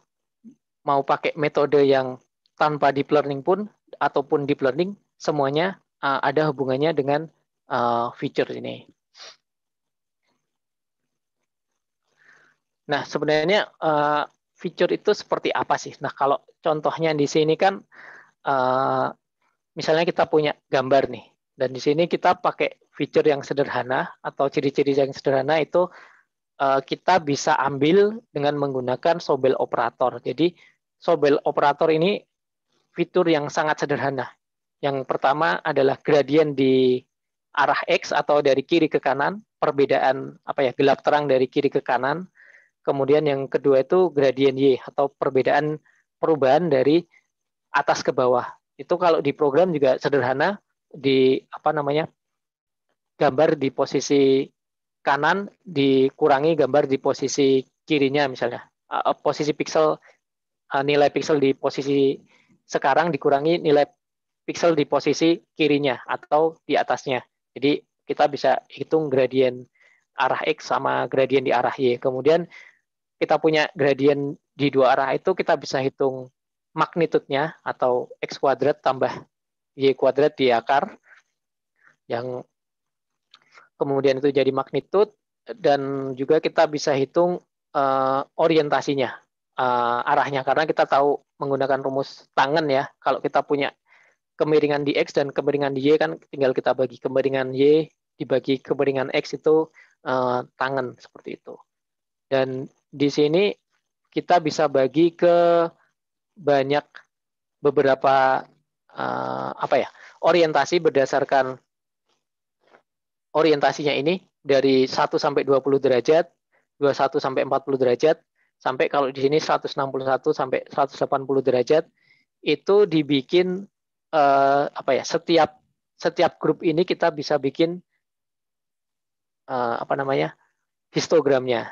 mau pakai metode yang tanpa deep learning pun ataupun deep learning semuanya uh, ada hubungannya dengan uh, feature ini. Nah, sebenarnya uh, feature itu seperti apa sih? Nah, kalau contohnya di sini kan uh, misalnya kita punya gambar nih dan di sini kita pakai feature yang sederhana atau ciri-ciri yang sederhana itu Eh, kita bisa ambil dengan menggunakan sobel operator. Jadi sobel operator ini fitur yang sangat sederhana. Yang pertama adalah gradien di arah x atau dari kiri ke kanan, perbedaan apa ya gelap terang dari kiri ke kanan. Kemudian yang kedua itu gradien y atau perbedaan perubahan dari atas ke bawah. Itu kalau di program juga sederhana di apa namanya gambar di posisi kanan dikurangi gambar di posisi kirinya misalnya. Eh, eh, posisi pixel eh, nilai pixel di posisi sekarang dikurangi nilai pixel di posisi kirinya atau di atasnya. Jadi kita bisa hitung gradien arah X sama gradien di arah Y. Kemudian kita punya gradien di dua arah itu kita bisa hitung magnitudenya atau X kuadrat tambah Y kuadrat di akar yang kemudian itu jadi magnitude, dan juga kita bisa hitung uh, orientasinya uh, arahnya karena kita tahu menggunakan rumus tangan ya kalau kita punya kemiringan di x dan kemiringan di y kan tinggal kita bagi kemiringan y dibagi kemiringan x itu uh, tangan seperti itu dan di sini kita bisa bagi ke banyak beberapa uh, apa ya orientasi berdasarkan orientasinya ini dari 1 sampai 20 derajat, 21 sampai 40 derajat, sampai kalau di sini 161 sampai 180 derajat itu dibikin uh, apa ya? Setiap setiap grup ini kita bisa bikin uh, apa namanya? histogramnya.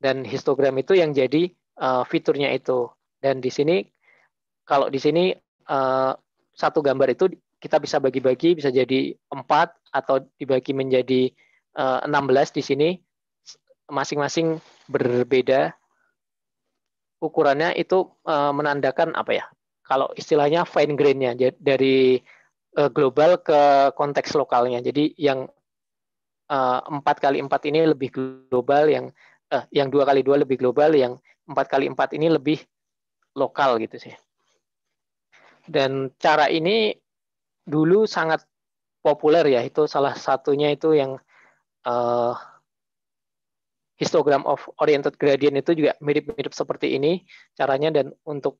Dan histogram itu yang jadi uh, fiturnya itu. Dan di sini kalau di sini uh, satu gambar itu kita bisa bagi-bagi bisa jadi empat atau dibagi menjadi uh, eh, 16 di sini masing-masing berbeda ukurannya itu uh, menandakan apa ya kalau istilahnya fine grainnya dari uh, global ke konteks lokalnya jadi yang empat kali empat ini lebih global yang uh, yang dua kali dua lebih global yang empat kali empat ini lebih lokal gitu sih dan cara ini dulu sangat populer ya itu salah satunya itu yang uh, histogram of oriented gradient itu juga mirip-mirip seperti ini caranya dan untuk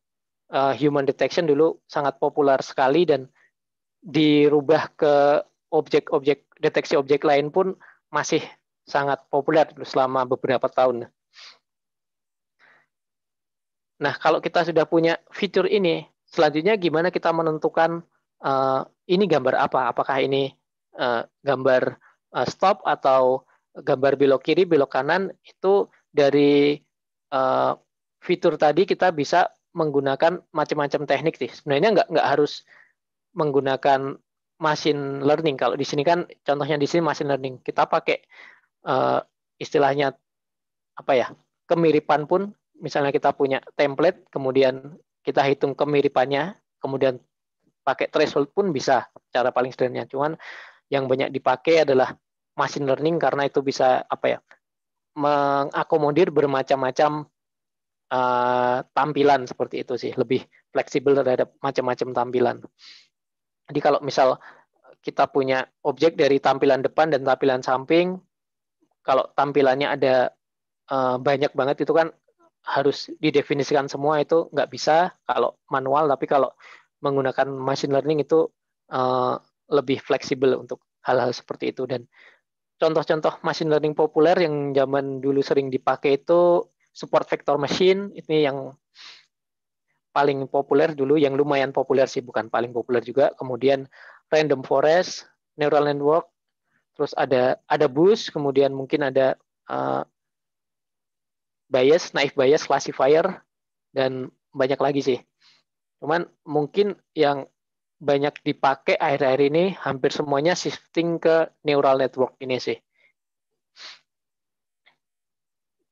uh, human detection dulu sangat populer sekali dan dirubah ke objek-objek deteksi objek lain pun masih sangat populer selama beberapa tahun. Nah, kalau kita sudah punya fitur ini, selanjutnya gimana kita menentukan uh, ini gambar apa? Apakah ini uh, gambar uh, stop atau gambar belok kiri, belok kanan? Itu dari uh, fitur tadi kita bisa menggunakan macam-macam teknik sih. Sebenarnya nggak nggak harus menggunakan machine learning. Kalau di sini kan contohnya di sini machine learning. Kita pakai uh, istilahnya apa ya? Kemiripan pun misalnya kita punya template, kemudian kita hitung kemiripannya, kemudian pakai threshold pun bisa cara paling sederhana. Cuman yang banyak dipakai adalah machine learning karena itu bisa apa ya mengakomodir bermacam-macam uh, tampilan seperti itu sih lebih fleksibel terhadap macam-macam tampilan. Jadi kalau misal kita punya objek dari tampilan depan dan tampilan samping, kalau tampilannya ada uh, banyak banget itu kan harus didefinisikan semua itu nggak bisa kalau manual tapi kalau menggunakan machine learning itu uh, lebih fleksibel untuk hal-hal seperti itu dan contoh-contoh machine learning populer yang zaman dulu sering dipakai itu support vector machine ini yang paling populer dulu yang lumayan populer sih bukan paling populer juga kemudian random forest neural network terus ada ada boost kemudian mungkin ada uh, bias naive bias classifier dan banyak lagi sih Cuman mungkin yang banyak dipakai akhir-akhir ini hampir semuanya shifting ke neural network ini sih.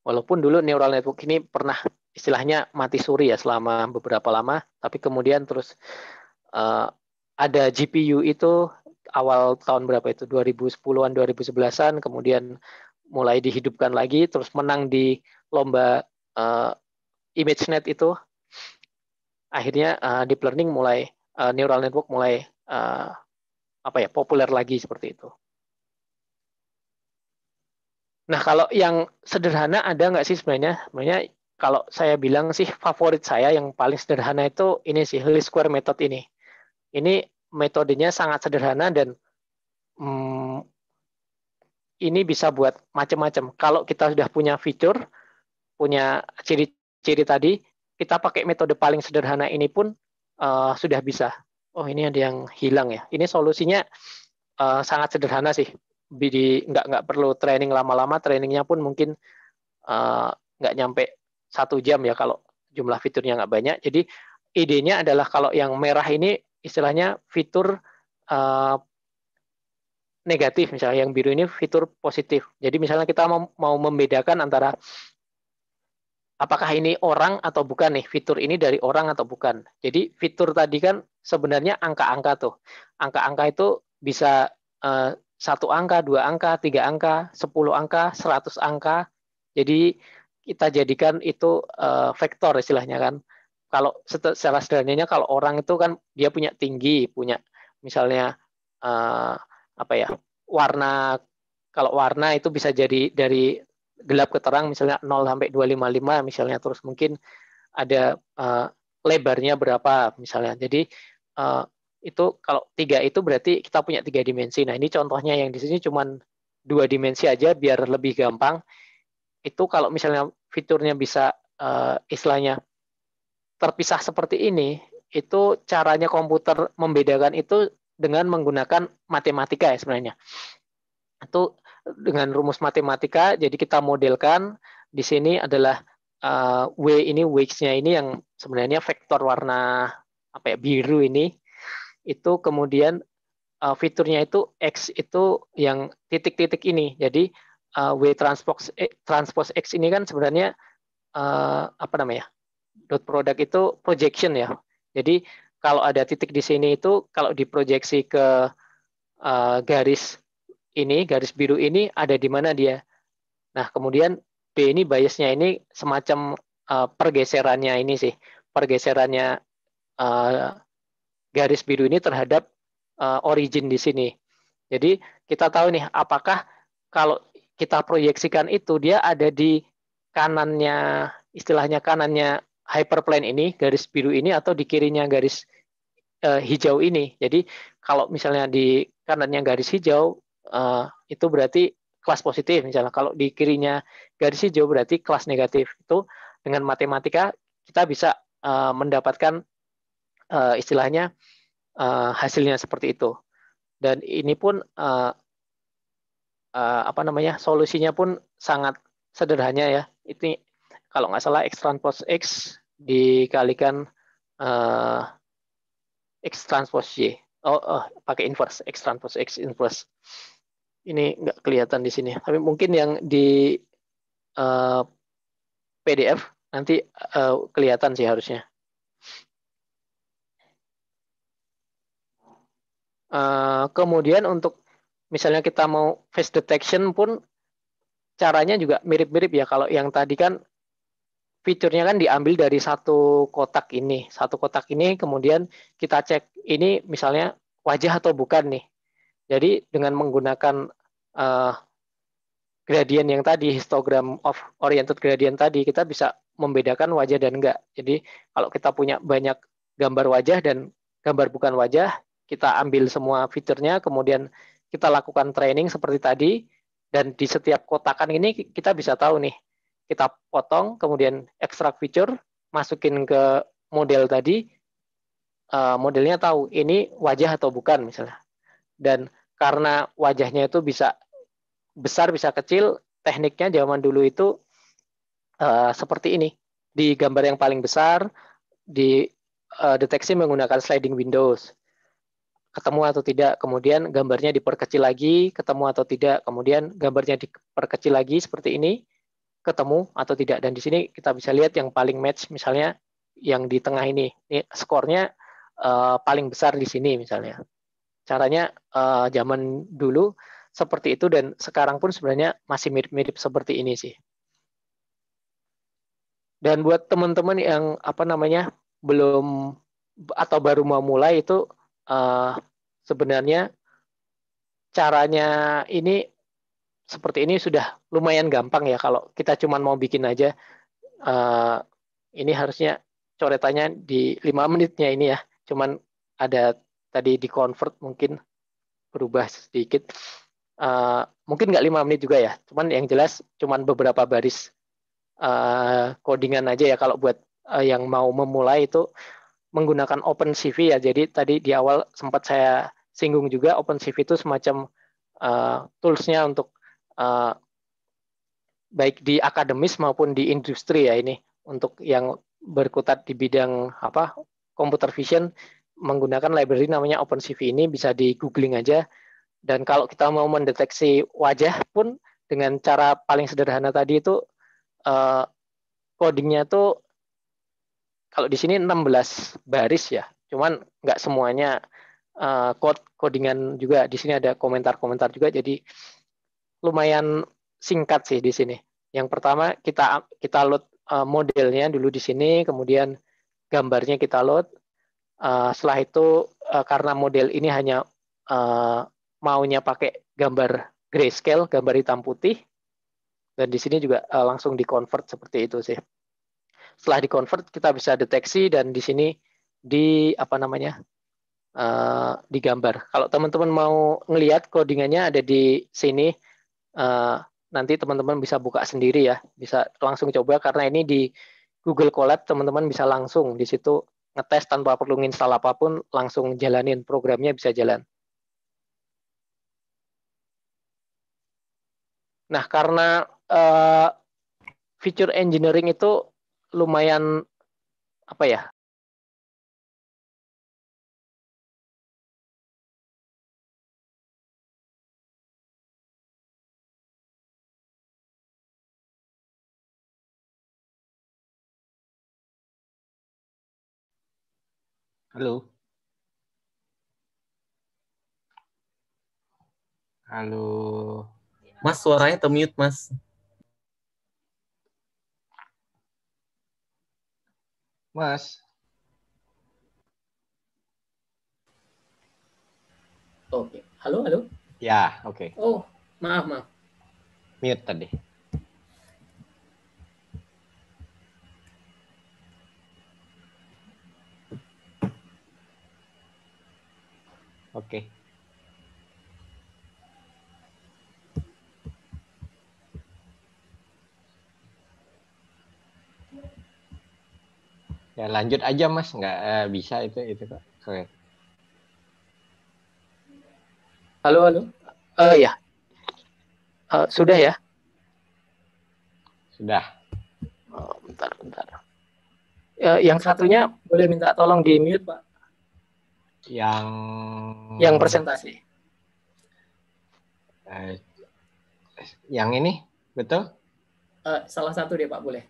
Walaupun dulu neural network ini pernah istilahnya mati suri ya selama beberapa lama, tapi kemudian terus uh, ada GPU itu awal tahun berapa itu 2010-an 2011-an kemudian mulai dihidupkan lagi terus menang di lomba uh, ImageNet itu akhirnya uh, deep learning mulai uh, neural network mulai uh, apa ya populer lagi seperti itu. Nah kalau yang sederhana ada nggak sih sebenarnya? Sebenarnya kalau saya bilang sih favorit saya yang paling sederhana itu ini sih least square method ini. Ini metodenya sangat sederhana dan hmm, ini bisa buat macam-macam. Kalau kita sudah punya fitur, punya ciri-ciri tadi, kita pakai metode paling sederhana ini pun uh, sudah bisa. Oh ini ada yang hilang ya. Ini solusinya uh, sangat sederhana sih. Jadi nggak nggak perlu training lama-lama. Trainingnya pun mungkin uh, nggak nyampe satu jam ya kalau jumlah fiturnya nggak banyak. Jadi idenya adalah kalau yang merah ini istilahnya fitur uh, negatif misalnya yang biru ini fitur positif. Jadi misalnya kita mau, mau membedakan antara apakah ini orang atau bukan nih fitur ini dari orang atau bukan. Jadi fitur tadi kan sebenarnya angka-angka tuh. Angka-angka itu bisa eh, satu angka, dua angka, tiga angka, sepuluh angka, seratus angka. Jadi kita jadikan itu eh, vektor istilahnya kan. Kalau secara sederhananya kalau orang itu kan dia punya tinggi, punya misalnya eh, apa ya warna kalau warna itu bisa jadi dari gelap ke terang misalnya 0 sampai 255 misalnya terus mungkin ada uh, lebarnya berapa misalnya. Jadi uh, itu kalau tiga itu berarti kita punya tiga dimensi. Nah ini contohnya yang di sini cuma dua dimensi aja biar lebih gampang. Itu kalau misalnya fiturnya bisa uh, istilahnya terpisah seperti ini, itu caranya komputer membedakan itu dengan menggunakan matematika ya sebenarnya. Itu dengan rumus matematika. Jadi kita modelkan di sini adalah uh, w ini weights-nya ini yang sebenarnya vektor warna apa ya biru ini itu kemudian uh, fiturnya itu x itu yang titik-titik ini. Jadi uh, w transpose transpose x ini kan sebenarnya uh, apa namanya? dot product itu projection ya. Jadi kalau ada titik di sini itu kalau diprojeksi ke uh, garis ini garis biru ini ada di mana dia. Nah, kemudian B ini biasnya ini semacam uh, pergeserannya ini sih, pergeserannya uh, garis biru ini terhadap uh, origin di sini. Jadi kita tahu nih apakah kalau kita proyeksikan itu dia ada di kanannya istilahnya kanannya hyperplane ini garis biru ini atau di kirinya garis uh, hijau ini. Jadi kalau misalnya di kanannya garis hijau Eh, itu berarti kelas positif misalnya. Kalau di kirinya garis hijau berarti kelas negatif. Itu dengan matematika kita bisa uh, mendapatkan uh, istilahnya uh, hasilnya seperti itu. Dan ini pun uh, uh, apa namanya solusinya pun sangat sederhana ya. itu kalau nggak salah x transpose x dikalikan uh, x transpose y. Oh, oh pakai inverse x transpose x inverse ini nggak kelihatan di sini. Tapi mungkin yang di uh, eh, PDF nanti uh, kelihatan sih harusnya. Uh, kemudian untuk misalnya kita mau face detection pun caranya juga mirip-mirip ya. Kalau yang tadi kan fiturnya kan diambil dari satu kotak ini. Satu kotak ini kemudian kita cek ini misalnya wajah atau bukan nih. Jadi dengan menggunakan uh, gradient yang tadi, histogram of oriented gradient tadi, kita bisa membedakan wajah dan enggak. Jadi kalau kita punya banyak gambar wajah dan gambar bukan wajah, kita ambil semua fiturnya, kemudian kita lakukan training seperti tadi, dan di setiap kotakan ini kita bisa tahu nih, kita potong, kemudian ekstrak fitur, masukin ke model tadi, eh, modelnya tahu ini wajah atau bukan misalnya. Dan karena wajahnya itu bisa besar bisa kecil tekniknya zaman dulu itu uh, seperti ini di gambar yang paling besar di uh, deteksi menggunakan sliding windows ketemu atau tidak kemudian gambarnya diperkecil lagi ketemu atau tidak kemudian gambarnya diperkecil lagi seperti ini ketemu atau tidak dan di sini kita bisa lihat yang paling match misalnya yang di tengah ini ini skornya uh, paling besar di sini misalnya caranya uh, zaman dulu seperti itu dan sekarang pun sebenarnya masih mirip-mirip seperti ini sih. Dan buat teman-teman yang apa namanya belum atau baru mau mulai itu uh, sebenarnya caranya ini seperti ini sudah lumayan gampang ya kalau kita cuma mau bikin aja uh, ini harusnya coretannya di lima menitnya ini ya cuman ada tadi di convert mungkin berubah sedikit uh, mungkin nggak lima menit juga ya cuman yang jelas cuman beberapa baris uh, codingan aja ya kalau buat uh, yang mau memulai itu menggunakan OpenCV ya jadi tadi di awal sempat saya singgung juga OpenCV itu semacam uh, toolsnya untuk uh, baik di akademis maupun di industri ya ini untuk yang berkutat di bidang apa computer vision menggunakan library namanya OpenCV ini bisa di googling aja dan kalau kita mau mendeteksi wajah pun dengan cara paling sederhana tadi itu eh, codingnya itu kalau di sini 16 baris ya. Cuman nggak semuanya eh, code codingan juga. Di sini ada komentar-komentar juga. Jadi lumayan singkat sih di sini. Yang pertama kita kita load eh, modelnya dulu di sini, kemudian gambarnya kita load. Setelah itu karena model ini hanya maunya pakai gambar grayscale, gambar hitam putih. Dan di sini juga uh, langsung di-convert seperti itu sih. Setelah di-convert kita bisa deteksi dan di sini di apa namanya? Uh, digambar. Kalau teman-teman mau ngelihat codingannya ada di sini, uh, nanti teman-teman bisa buka sendiri ya, bisa langsung coba karena ini di Google Colab teman-teman bisa langsung di situ ngetes tanpa perlu install apapun, langsung jalanin programnya bisa jalan. Nah, karena uh, feature engineering itu lumayan apa ya? Halo. Halo. Mas suaranya termute mas. Mas. Oke, okay. halo halo. Ya, oke. Okay. Oh, maaf maaf. Mute tadi. Oke. Okay. ya lanjut aja mas nggak eh, bisa itu itu kok keren halo halo uh, ya uh, sudah ya sudah oh, bentar bentar uh, yang satunya boleh minta tolong di mute pak yang yang presentasi uh, yang ini betul uh, salah satu deh pak boleh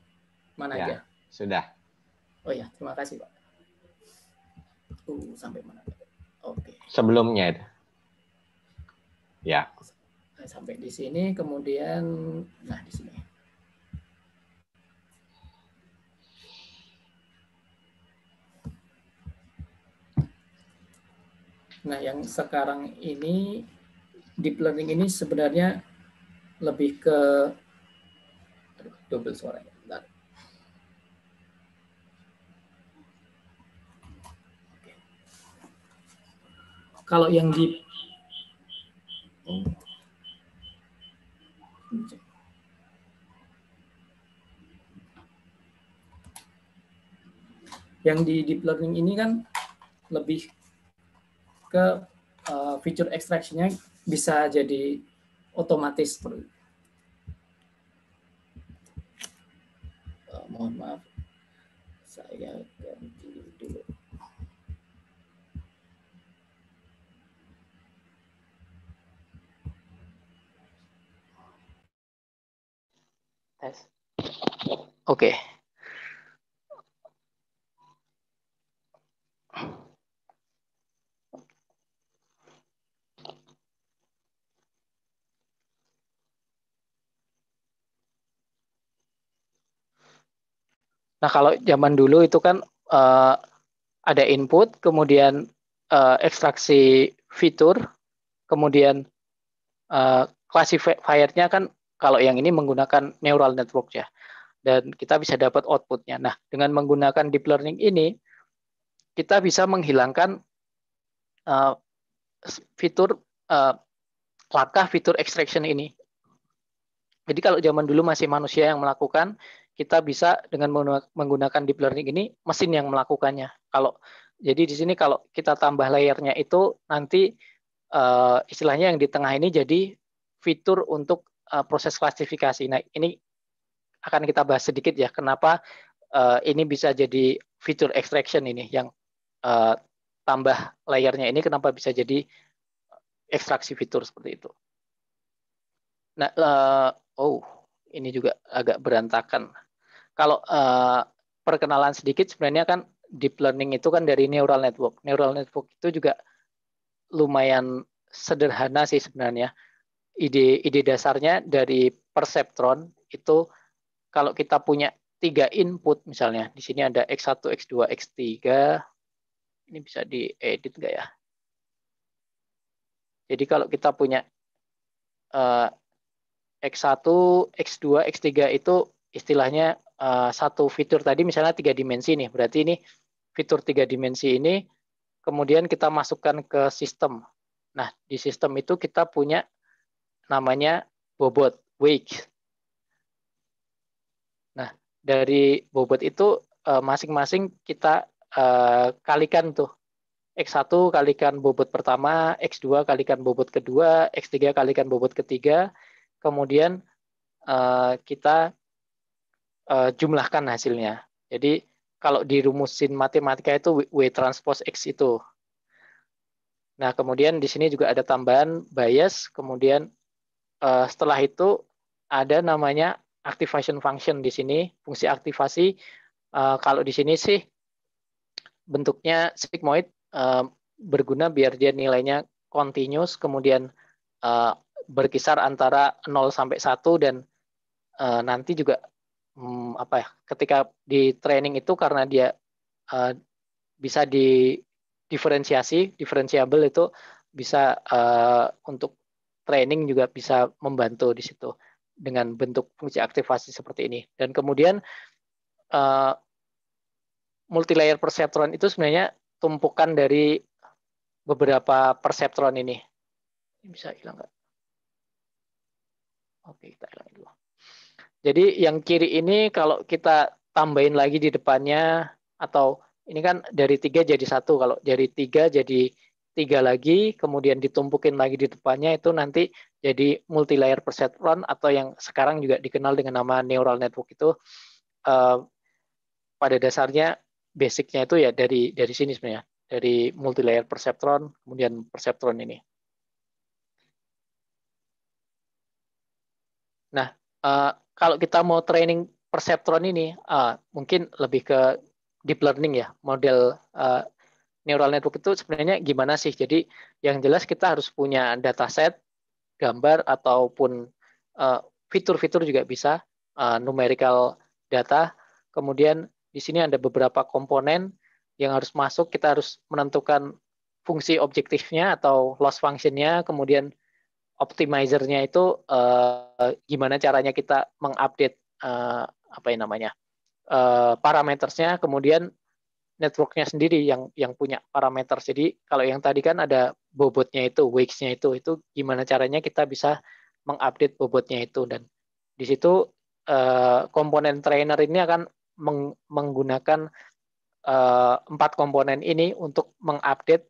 mana ya, aja sudah Oh ya, terima kasih Pak. Uh, sampai mana? Oke. Okay. Sebelumnya itu. Ya. Sampai di sini, kemudian, nah di sini. Nah, yang sekarang ini deep learning ini sebenarnya lebih ke aduh, double suaranya. kalau yang di yang di deep learning ini kan lebih ke uh, feature extractionnya bisa jadi otomatis eh, mohon maaf saya Tes. Oke. Okay. Nah, kalau zaman dulu itu kan uh, ada input, kemudian uh, ekstraksi fitur, kemudian uh, classifier-nya kan kalau yang ini menggunakan neural network ya. Dan kita bisa dapat outputnya. Nah, dengan menggunakan deep learning ini, kita bisa menghilangkan uh, fitur uh, eh, langkah fitur extraction ini. Jadi kalau zaman dulu masih manusia yang melakukan, kita bisa dengan menggunakan deep learning ini mesin yang melakukannya. Kalau jadi di sini kalau kita tambah layarnya itu nanti uh, istilahnya yang di tengah ini jadi fitur untuk uh, proses klasifikasi. Nah, ini akan kita bahas sedikit ya kenapa uh, ini bisa jadi fitur extraction ini yang uh, tambah layarnya ini kenapa bisa jadi ekstraksi fitur seperti itu. Nah, uh, oh, ini juga agak berantakan. Kalau uh, perkenalan sedikit sebenarnya kan deep learning itu kan dari neural network. Neural network itu juga lumayan sederhana sih sebenarnya ide ide dasarnya dari perceptron itu kalau kita punya tiga input misalnya di sini ada x1, x2, x3 ini bisa diedit enggak ya? Jadi kalau kita punya X1, X2, X3 itu istilahnya eh, satu fitur tadi misalnya tiga dimensi nih. Berarti ini fitur tiga dimensi ini kemudian kita masukkan ke sistem. Nah, di sistem itu kita punya namanya bobot weight. Nah, dari bobot itu eh, masing-masing kita eh, kalikan tuh X1 kalikan bobot pertama, X2 kalikan bobot kedua, X3 kalikan bobot ketiga, kemudian uh, kita uh, jumlahkan hasilnya. Jadi kalau dirumusin matematika itu W transpose X itu. Nah, kemudian di sini juga ada tambahan bias, kemudian uh, setelah itu ada namanya activation function di sini, fungsi aktivasi. Uh, kalau di sini sih bentuknya sigmoid uh, berguna biar dia nilainya continuous, kemudian uh, berkisar antara 0 sampai 1 dan uh, nanti juga hmm, apa ya? Ketika di training itu karena dia uh, bisa di diferensiasi, diferensiable itu bisa uh, untuk training juga bisa membantu di situ dengan bentuk fungsi aktivasi seperti ini. Dan kemudian uh, multilayer perceptron itu sebenarnya tumpukan dari beberapa perceptron ini. Bisa hilang nggak? Oke, kita hilang dulu. Jadi yang kiri ini kalau kita tambahin lagi di depannya atau ini kan dari tiga jadi satu kalau dari tiga jadi tiga lagi, kemudian ditumpukin lagi di depannya itu nanti jadi multi layer perceptron atau yang sekarang juga dikenal dengan nama neural network itu uh, pada dasarnya basicnya itu ya dari dari sini sebenarnya dari multi layer perceptron kemudian perceptron ini. Nah, uh, kalau kita mau training perceptron ini uh, mungkin lebih ke deep learning ya model uh, neural network itu sebenarnya gimana sih? Jadi yang jelas kita harus punya dataset, gambar ataupun eh, fitur-fitur juga bisa, eh, numerical data. Kemudian di sini ada beberapa komponen yang harus masuk, kita harus menentukan fungsi objektifnya atau loss functionnya, kemudian optimizernya itu uh, gimana caranya kita mengupdate uh, apa yang namanya uh, parametersnya, kemudian networknya sendiri yang yang punya parameter. Jadi kalau yang tadi kan ada bobotnya itu, weightsnya itu, itu gimana caranya kita bisa mengupdate bobotnya itu dan di situ eh, komponen trainer ini akan meng, menggunakan eh, empat komponen ini untuk mengupdate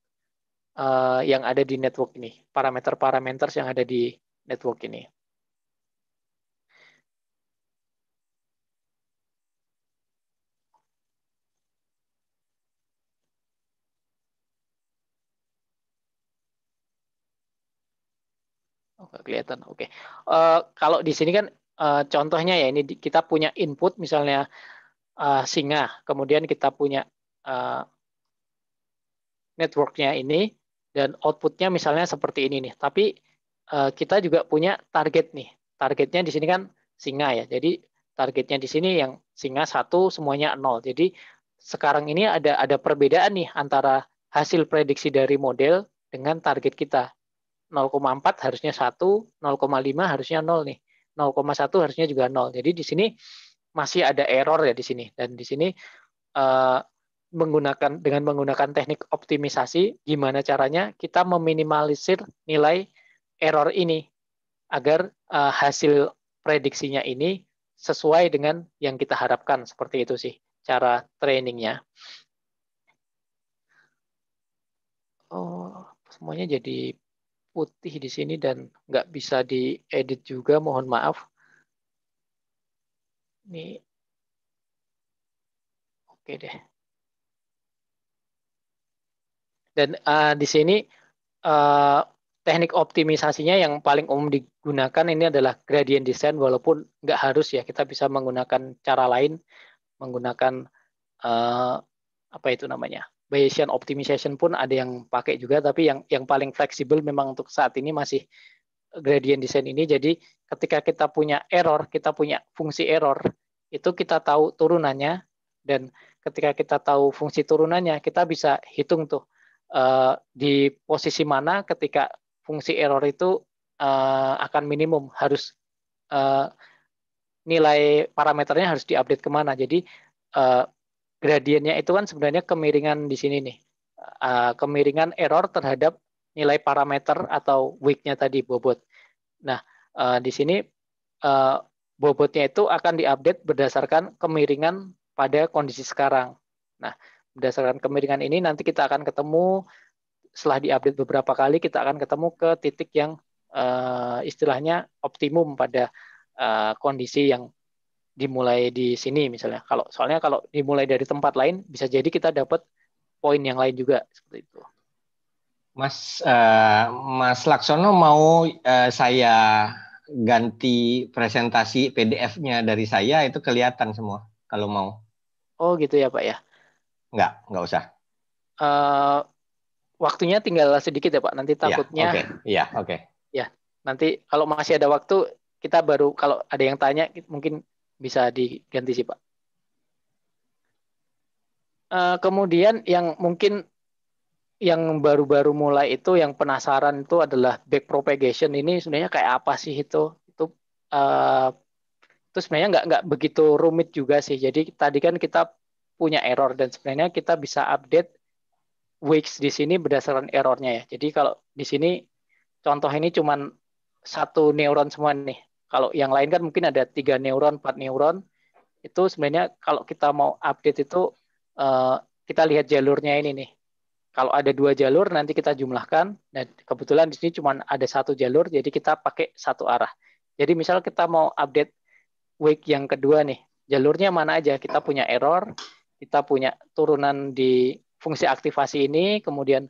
eh, yang ada di network ini, parameter-parameter yang ada di network ini. nggak kelihatan. Oke. Okay. Uh, eh, kalau di sini kan uh, contohnya ya ini kita punya input misalnya uh, singa, kemudian kita punya uh, networknya ini dan outputnya misalnya seperti ini nih. Tapi uh, kita juga punya target nih. Targetnya di sini kan singa ya. Jadi targetnya di sini yang singa satu semuanya nol. Jadi sekarang ini ada ada perbedaan nih antara hasil prediksi dari model dengan target kita. 0,4 harusnya 1, 0,5 harusnya 0 nih. 0,1 harusnya juga 0. Jadi di sini masih ada error ya di sini. Dan di sini uh, menggunakan dengan menggunakan teknik optimisasi gimana caranya kita meminimalisir nilai error ini agar uh, hasil prediksinya ini sesuai dengan yang kita harapkan seperti itu sih cara trainingnya. Oh, semuanya jadi putih di sini dan nggak bisa diedit juga, mohon maaf. Ini oke deh. Dan uh, di sini uh, teknik optimisasinya yang paling umum digunakan ini adalah gradient descent walaupun nggak harus ya kita bisa menggunakan cara lain menggunakan uh, apa itu namanya Bayesian optimization pun ada yang pakai juga, tapi yang yang paling fleksibel memang untuk saat ini masih gradient design ini. Jadi ketika kita punya error, kita punya fungsi error, itu kita tahu turunannya dan ketika kita tahu fungsi turunannya, kita bisa hitung tuh uh, di posisi mana ketika fungsi error itu uh, akan minimum harus uh, nilai parameternya harus diupdate kemana. Jadi uh, gradiennya itu kan sebenarnya kemiringan di sini nih. Uh, kemiringan error terhadap nilai parameter atau weak-nya tadi bobot. Nah, uh, di sini uh, bobotnya itu akan diupdate berdasarkan kemiringan pada kondisi sekarang. Nah, berdasarkan kemiringan ini nanti kita akan ketemu setelah diupdate beberapa kali kita akan ketemu ke titik yang uh, istilahnya optimum pada uh, kondisi yang dimulai di sini misalnya. Kalau soalnya kalau dimulai dari tempat lain bisa jadi kita dapat poin yang lain juga seperti itu. Mas uh, Mas Laksono mau uh, saya ganti presentasi PDF-nya dari saya itu kelihatan semua kalau mau. Oh gitu ya Pak ya. Enggak, enggak usah. Uh, waktunya tinggal sedikit ya Pak. Nanti ya, takutnya. Iya, oke. Okay. oke. okay. ya, nanti kalau masih ada waktu kita baru kalau ada yang tanya mungkin bisa diganti sih Pak. Uh, kemudian yang mungkin yang baru-baru mulai itu yang penasaran itu adalah back propagation ini sebenarnya kayak apa sih itu? Itu uh, itu sebenarnya nggak nggak begitu rumit juga sih. Jadi tadi kan kita punya error dan sebenarnya kita bisa update weeks di sini berdasarkan errornya ya. Jadi kalau di sini contoh ini cuman satu neuron semua nih. Kalau yang lain kan mungkin ada tiga neuron, empat neuron. Itu sebenarnya kalau kita mau update itu uh, kita lihat jalurnya ini nih. Kalau ada dua jalur nanti kita jumlahkan. Nah, kebetulan di sini cuma ada satu jalur, jadi kita pakai satu arah. Jadi misal kita mau update week yang kedua nih, jalurnya mana aja? Kita punya error, kita punya turunan di fungsi aktivasi ini, kemudian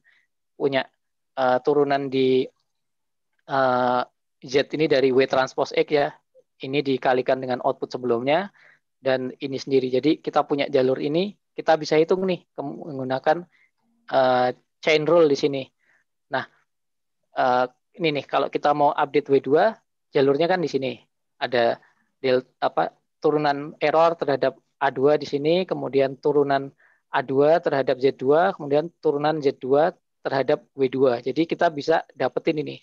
punya uh, turunan di uh, Z ini dari W transpose X ya. Ini dikalikan dengan output sebelumnya dan ini sendiri. Jadi kita punya jalur ini, kita bisa hitung nih menggunakan uh, chain rule di sini. Nah, uh, ini nih kalau kita mau update W2, jalurnya kan di sini. Ada del, apa turunan error terhadap A2 di sini, kemudian turunan A2 terhadap Z2, kemudian turunan Z2 terhadap W2. Jadi kita bisa dapetin ini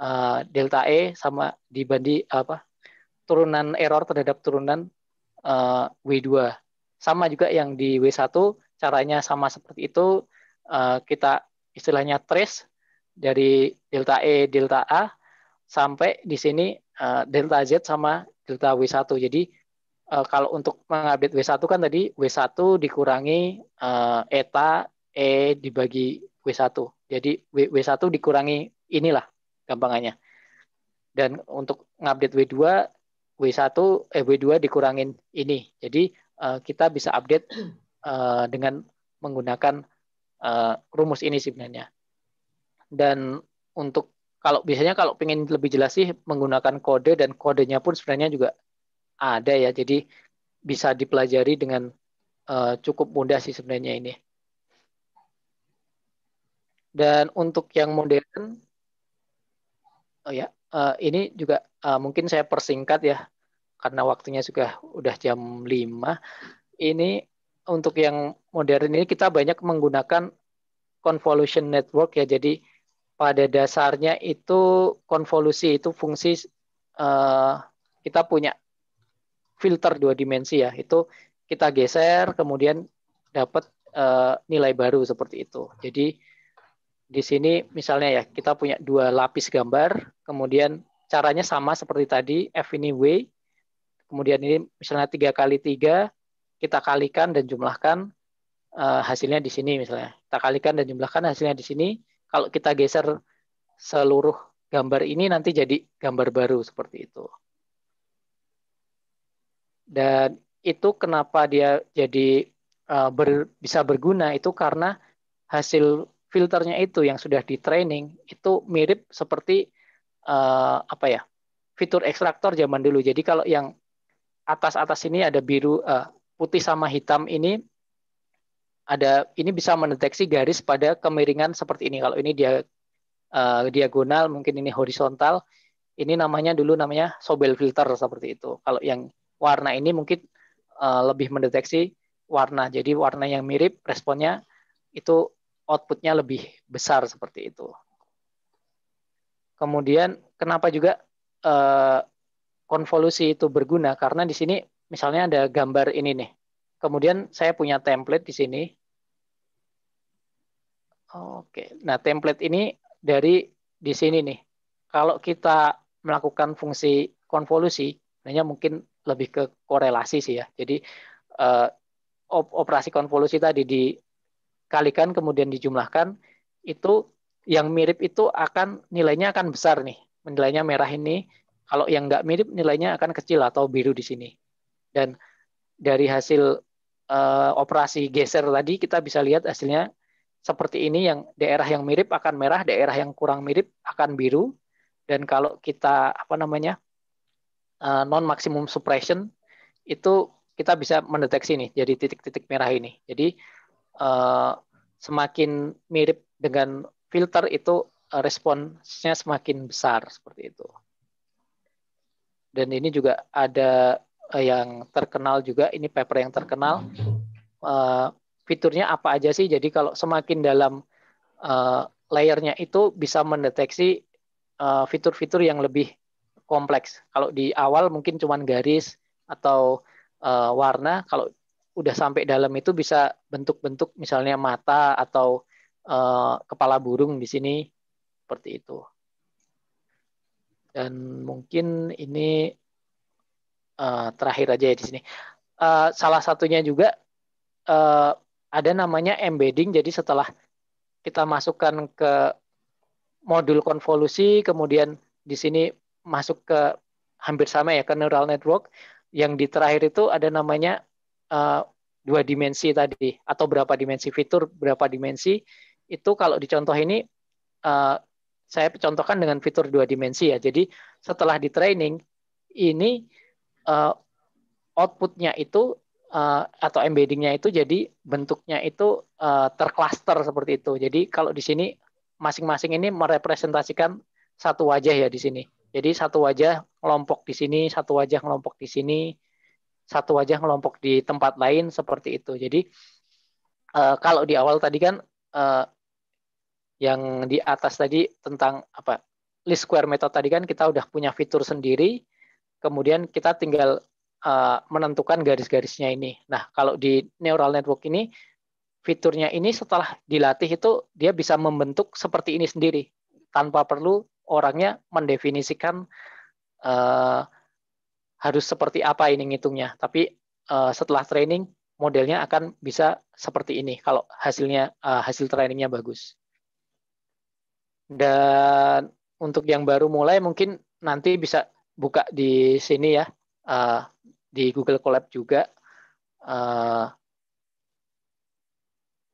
uh, delta E sama dibanding apa turunan error terhadap turunan uh, eh, W2. Sama juga yang di W1 caranya sama seperti itu uh, kita istilahnya trace dari delta E delta A sampai di sini uh, delta Z sama delta W1. Jadi uh, kalau untuk mengupdate W1 kan tadi W1 dikurangi uh, eta E dibagi W1. Jadi W1 dikurangi inilah gampangannya. Dan untuk ngupdate W2, W1 eh W2 dikurangin ini. Jadi uh, kita bisa update uh, dengan menggunakan uh, rumus ini sebenarnya. Dan untuk kalau biasanya kalau pengen lebih jelas sih menggunakan kode dan kodenya pun sebenarnya juga ada ya. Jadi bisa dipelajari dengan uh, cukup mudah sih sebenarnya ini. Dan untuk yang modern Oh ya, uh, ini juga uh, mungkin saya persingkat ya karena waktunya juga udah jam 5. Ini untuk yang modern ini kita banyak menggunakan convolution network ya. Jadi pada dasarnya itu konvolusi itu fungsi uh, kita punya filter dua dimensi ya. Itu kita geser kemudian dapat uh, nilai baru seperti itu. Jadi di sini misalnya ya kita punya dua lapis gambar, kemudian caranya sama seperti tadi f ini w, kemudian ini misalnya tiga kali tiga kita kalikan dan jumlahkan uh, hasilnya di sini misalnya kita kalikan dan jumlahkan hasilnya di sini. Kalau kita geser seluruh gambar ini nanti jadi gambar baru seperti itu. Dan itu kenapa dia jadi uh, ber, bisa berguna itu karena hasil filternya itu yang sudah di training itu mirip seperti uh, apa ya fitur ekstraktor zaman dulu. Jadi kalau yang atas atas ini ada biru uh, putih sama hitam ini ada ini bisa mendeteksi garis pada kemiringan seperti ini. Kalau ini dia uh, diagonal, mungkin ini horizontal. Ini namanya dulu namanya Sobel filter seperti itu. Kalau yang warna ini mungkin uh, lebih mendeteksi warna. Jadi warna yang mirip responnya itu outputnya lebih besar seperti itu. Kemudian kenapa juga eh, konvolusi itu berguna karena di sini misalnya ada gambar ini nih. Kemudian saya punya template di sini. Oke, nah template ini dari di sini nih. Kalau kita melakukan fungsi konvolusi, hanya mungkin lebih ke korelasi sih ya. Jadi eh, operasi konvolusi tadi di dikalikan kemudian dijumlahkan itu yang mirip itu akan nilainya akan besar nih. Nilainya merah ini kalau yang nggak mirip nilainya akan kecil atau biru di sini. Dan dari hasil uh, operasi geser tadi kita bisa lihat hasilnya seperti ini yang daerah yang mirip akan merah, daerah yang kurang mirip akan biru. Dan kalau kita apa namanya uh, eh, non maksimum suppression itu kita bisa mendeteksi nih jadi titik-titik merah ini. Jadi uh, semakin mirip dengan filter itu uh, responsnya semakin besar seperti itu. Dan ini juga ada uh, yang terkenal juga ini paper yang terkenal uh, fiturnya apa aja sih? Jadi kalau semakin dalam uh, layernya itu bisa mendeteksi fitur-fitur uh, yang lebih kompleks. Kalau di awal mungkin cuma garis atau uh, warna, kalau udah sampai dalam itu bisa bentuk-bentuk misalnya mata atau uh, kepala burung di sini seperti itu. Dan mungkin ini uh, terakhir aja ya di sini. Uh, salah satunya juga uh, ada namanya embedding. Jadi setelah kita masukkan ke modul konvolusi, kemudian di sini masuk ke hampir sama ya ke neural network. Yang di terakhir itu ada namanya Eh, dua dimensi tadi atau berapa dimensi fitur, berapa dimensi itu kalau dicontoh ini uh, saya contohkan dengan fitur dua dimensi ya. Jadi setelah di training ini uh, outputnya itu uh, atau embeddingnya itu jadi bentuknya itu uh, tercluster seperti itu. Jadi kalau di sini masing-masing ini merepresentasikan satu wajah ya di sini. Jadi satu wajah kelompok di sini, satu wajah kelompok di sini, satu wajah ngelompok di tempat lain seperti itu. Jadi uh, kalau di awal tadi kan uh, yang di atas tadi tentang apa least square method tadi kan kita udah punya fitur sendiri, kemudian kita tinggal uh, menentukan garis-garisnya ini. Nah kalau di neural network ini fiturnya ini setelah dilatih itu dia bisa membentuk seperti ini sendiri tanpa perlu orangnya mendefinisikan uh, harus seperti apa ini ngitungnya. Tapi uh, setelah training modelnya akan bisa seperti ini kalau hasilnya uh, hasil trainingnya bagus. Dan untuk yang baru mulai mungkin nanti bisa buka di sini ya uh, di Google Colab juga uh,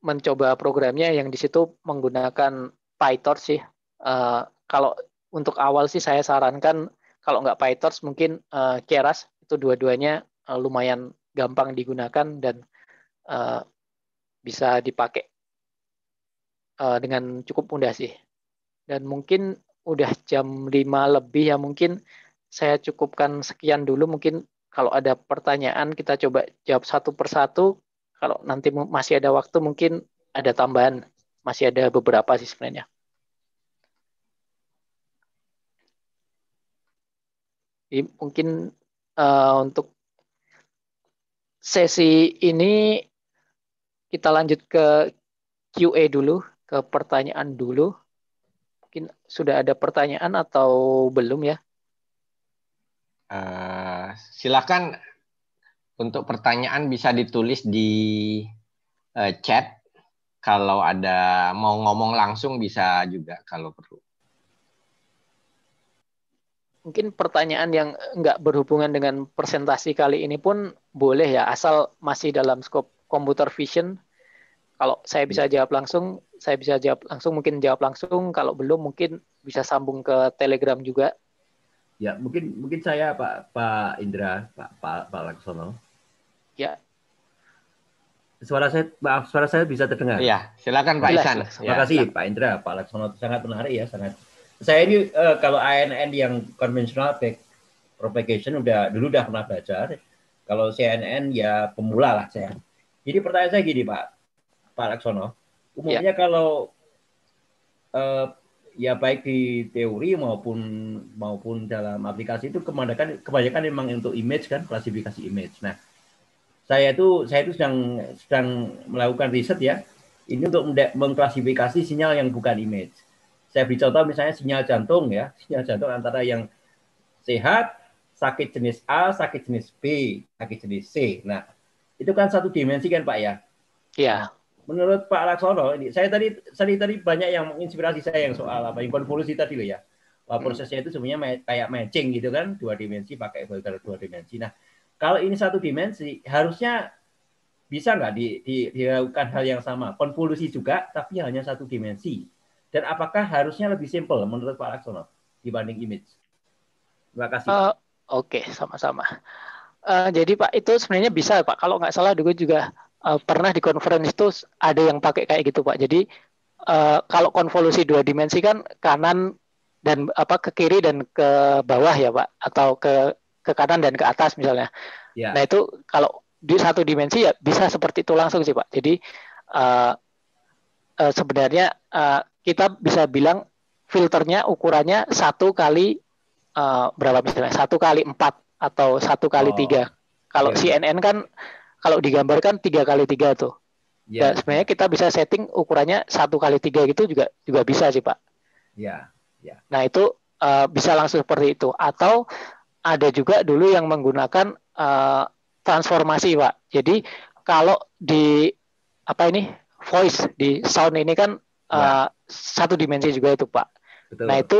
mencoba programnya yang di situ menggunakan PyTorch sih. Uh, kalau untuk awal sih saya sarankan kalau nggak PyTorch mungkin uh, Keras itu dua-duanya uh, lumayan gampang digunakan dan uh, bisa dipakai uh, dengan cukup mudah sih. Dan mungkin udah jam 5 lebih ya mungkin saya cukupkan sekian dulu mungkin kalau ada pertanyaan kita coba jawab satu persatu. Kalau nanti masih ada waktu mungkin ada tambahan, masih ada beberapa sih sebenarnya. mungkin uh, untuk sesi ini kita lanjut ke QA dulu, ke pertanyaan dulu. Mungkin sudah ada pertanyaan atau belum ya? Uh, silakan untuk pertanyaan bisa ditulis di uh, chat. Kalau ada mau ngomong langsung bisa juga kalau perlu mungkin pertanyaan yang nggak berhubungan dengan presentasi kali ini pun boleh ya asal masih dalam skop computer vision kalau saya bisa iya. jawab langsung, saya bisa jawab langsung, mungkin jawab langsung. Kalau belum, mungkin bisa sambung ke Telegram juga. Ya, mungkin mungkin saya Pak Pak Indra, Pak Pak, Pak Laksono. Ya. Suara saya maaf, suara saya bisa terdengar. Iya, silakan Pak Isan. Terima iya, kasih Pak Indra, Pak Laksono sangat menarik ya, sangat saya ini uh, kalau ANN yang konvensional back propagation udah dulu udah pernah belajar. Kalau CNN ya pemula lah saya. Jadi pertanyaan saya gini Pak Pak Laksono, umumnya ya. kalau uh, ya baik di teori maupun maupun dalam aplikasi itu kebanyakan kebanyakan memang untuk image kan klasifikasi image. Nah, saya itu saya itu sedang sedang melakukan riset ya. Ini untuk mengklasifikasi sinyal yang bukan image. Saya beri contoh misalnya sinyal jantung ya, sinyal jantung antara yang sehat, sakit jenis A, sakit jenis B, sakit jenis C. Nah, itu kan satu dimensi kan Pak ya? Iya. menurut Pak Laksono, ini saya tadi saya tadi banyak yang menginspirasi saya yang soal apa yang konvolusi tadi loh ya. Wah, hmm. prosesnya itu semuanya kayak matching gitu kan, dua dimensi pakai filter dua dimensi. Nah, kalau ini satu dimensi, harusnya bisa nggak di, di, dilakukan hal yang sama, konvolusi juga, tapi hanya satu dimensi. Dan apakah harusnya lebih simple menurut Pak Laksono dibanding image? Terima kasih. Uh, Oke, okay, sama-sama. Uh, jadi Pak itu sebenarnya bisa Pak. Kalau nggak salah dulu juga uh, pernah di conference itu ada yang pakai kayak gitu Pak. Jadi uh, kalau konvolusi dua dimensi kan kanan dan apa ke kiri dan ke bawah ya Pak atau ke ke kanan dan ke atas misalnya. Yeah. Nah itu kalau di satu dimensi ya bisa seperti itu langsung sih Pak. Jadi uh, uh, sebenarnya uh, kita bisa bilang filternya ukurannya satu kali uh, berapa misalnya satu kali empat atau satu kali oh. tiga. Kalau yeah. Iya. CNN kan kalau digambarkan tiga kali tiga tuh. Yeah. sebenarnya kita bisa setting ukurannya satu kali tiga gitu juga juga bisa sih pak. Ya. Yeah. yeah. Nah itu uh, bisa langsung seperti itu. Atau ada juga dulu yang menggunakan uh, transformasi pak. Jadi kalau di apa ini voice di sound ini kan uh, satu dimensi juga itu Pak. Betul. Nah itu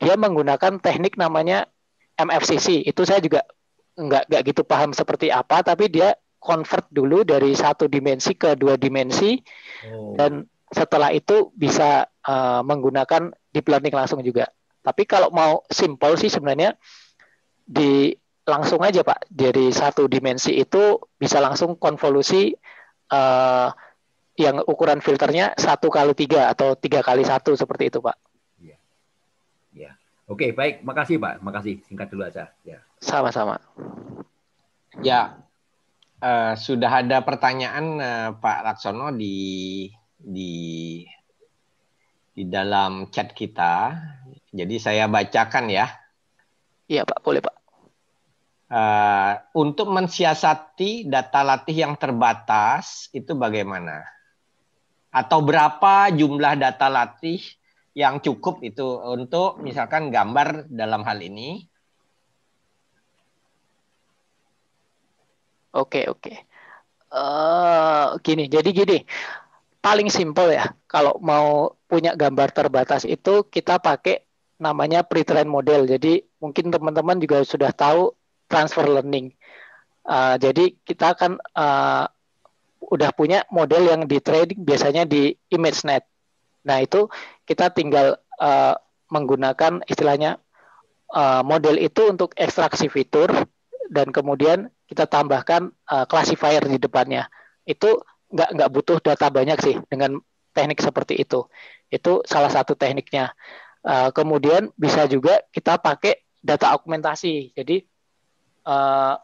dia menggunakan teknik namanya MFCC. Itu saya juga nggak nggak gitu paham seperti apa, tapi dia convert dulu dari satu dimensi ke dua dimensi oh. dan setelah itu bisa uh, menggunakan deep learning langsung juga. Tapi kalau mau simple sih sebenarnya di langsung aja Pak dari satu dimensi itu bisa langsung konvolusi uh, yang ukuran filternya satu kali tiga atau tiga kali satu seperti itu pak. Ya. ya. Oke baik, makasih pak, makasih singkat dulu aja. Ya. Sama-sama. Ya uh, sudah ada pertanyaan uh, Pak Laksono di di di dalam chat kita. Jadi saya bacakan ya. Iya Pak, boleh Pak. Uh, untuk mensiasati data latih yang terbatas itu bagaimana? atau berapa jumlah data latih yang cukup itu untuk misalkan gambar dalam hal ini. Oke oke. Uh, gini jadi gini paling simpel ya kalau mau punya gambar terbatas itu kita pakai namanya pre-trained model. Jadi mungkin teman-teman juga sudah tahu transfer learning. Uh, jadi kita akan uh, udah punya model yang di trading biasanya di ImageNet. Nah itu kita tinggal uh, menggunakan istilahnya uh, model itu untuk ekstraksi fitur dan kemudian kita tambahkan uh, classifier di depannya. Itu nggak nggak butuh data banyak sih dengan teknik seperti itu. Itu salah satu tekniknya. Uh, kemudian bisa juga kita pakai data augmentasi. Jadi uh,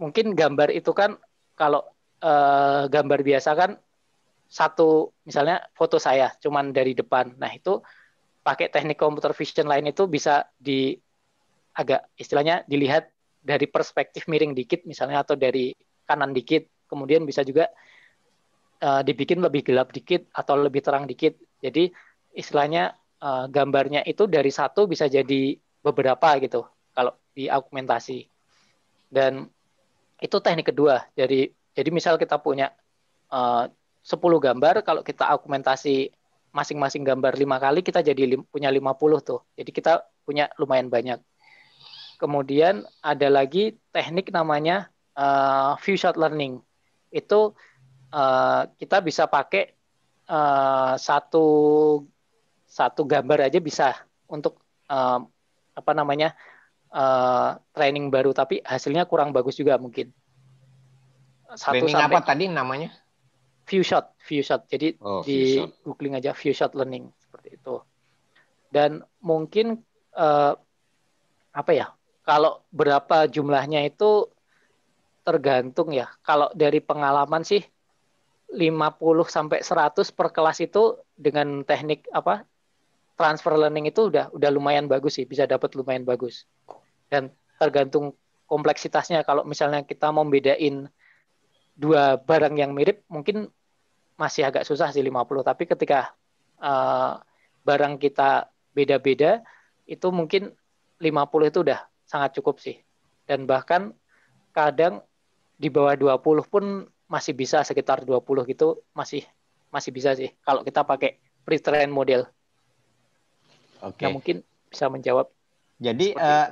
mungkin gambar itu kan kalau uh, gambar biasa kan satu misalnya foto saya cuman dari depan. Nah, itu pakai teknik komputer vision lain itu bisa di agak istilahnya dilihat dari perspektif miring dikit misalnya atau dari kanan dikit. Kemudian bisa juga uh, dibikin lebih gelap dikit atau lebih terang dikit. Jadi istilahnya uh, gambarnya itu dari satu bisa jadi beberapa gitu kalau di augmentasi. Dan itu teknik kedua dari jadi misal kita punya eh, uh, 10 gambar, kalau kita argumentasi masing-masing gambar lima kali, kita jadi lim punya 50 tuh. Jadi kita punya lumayan banyak. Kemudian ada lagi teknik namanya uh, view shot learning. Itu uh, kita bisa pakai uh, satu satu gambar aja bisa untuk uh, apa namanya uh, training baru, tapi hasilnya kurang bagus juga mungkin satu training sampai apa tadi namanya? View shot, view shot. Jadi oh, di shot. googling aja view shot learning seperti itu. Dan mungkin uh, apa ya? Kalau berapa jumlahnya itu tergantung ya. Kalau dari pengalaman sih 50 sampai 100 per kelas itu dengan teknik apa transfer learning itu udah udah lumayan bagus sih bisa dapat lumayan bagus dan tergantung kompleksitasnya kalau misalnya kita mau bedain dua barang yang mirip mungkin masih agak susah sih 50 tapi ketika uh, barang kita beda-beda itu mungkin 50 itu udah sangat cukup sih dan bahkan kadang di bawah 20 pun masih bisa sekitar 20 gitu masih masih bisa sih kalau kita pakai pre-trained model. Oke. Okay. Nah, mungkin bisa menjawab. Jadi uh,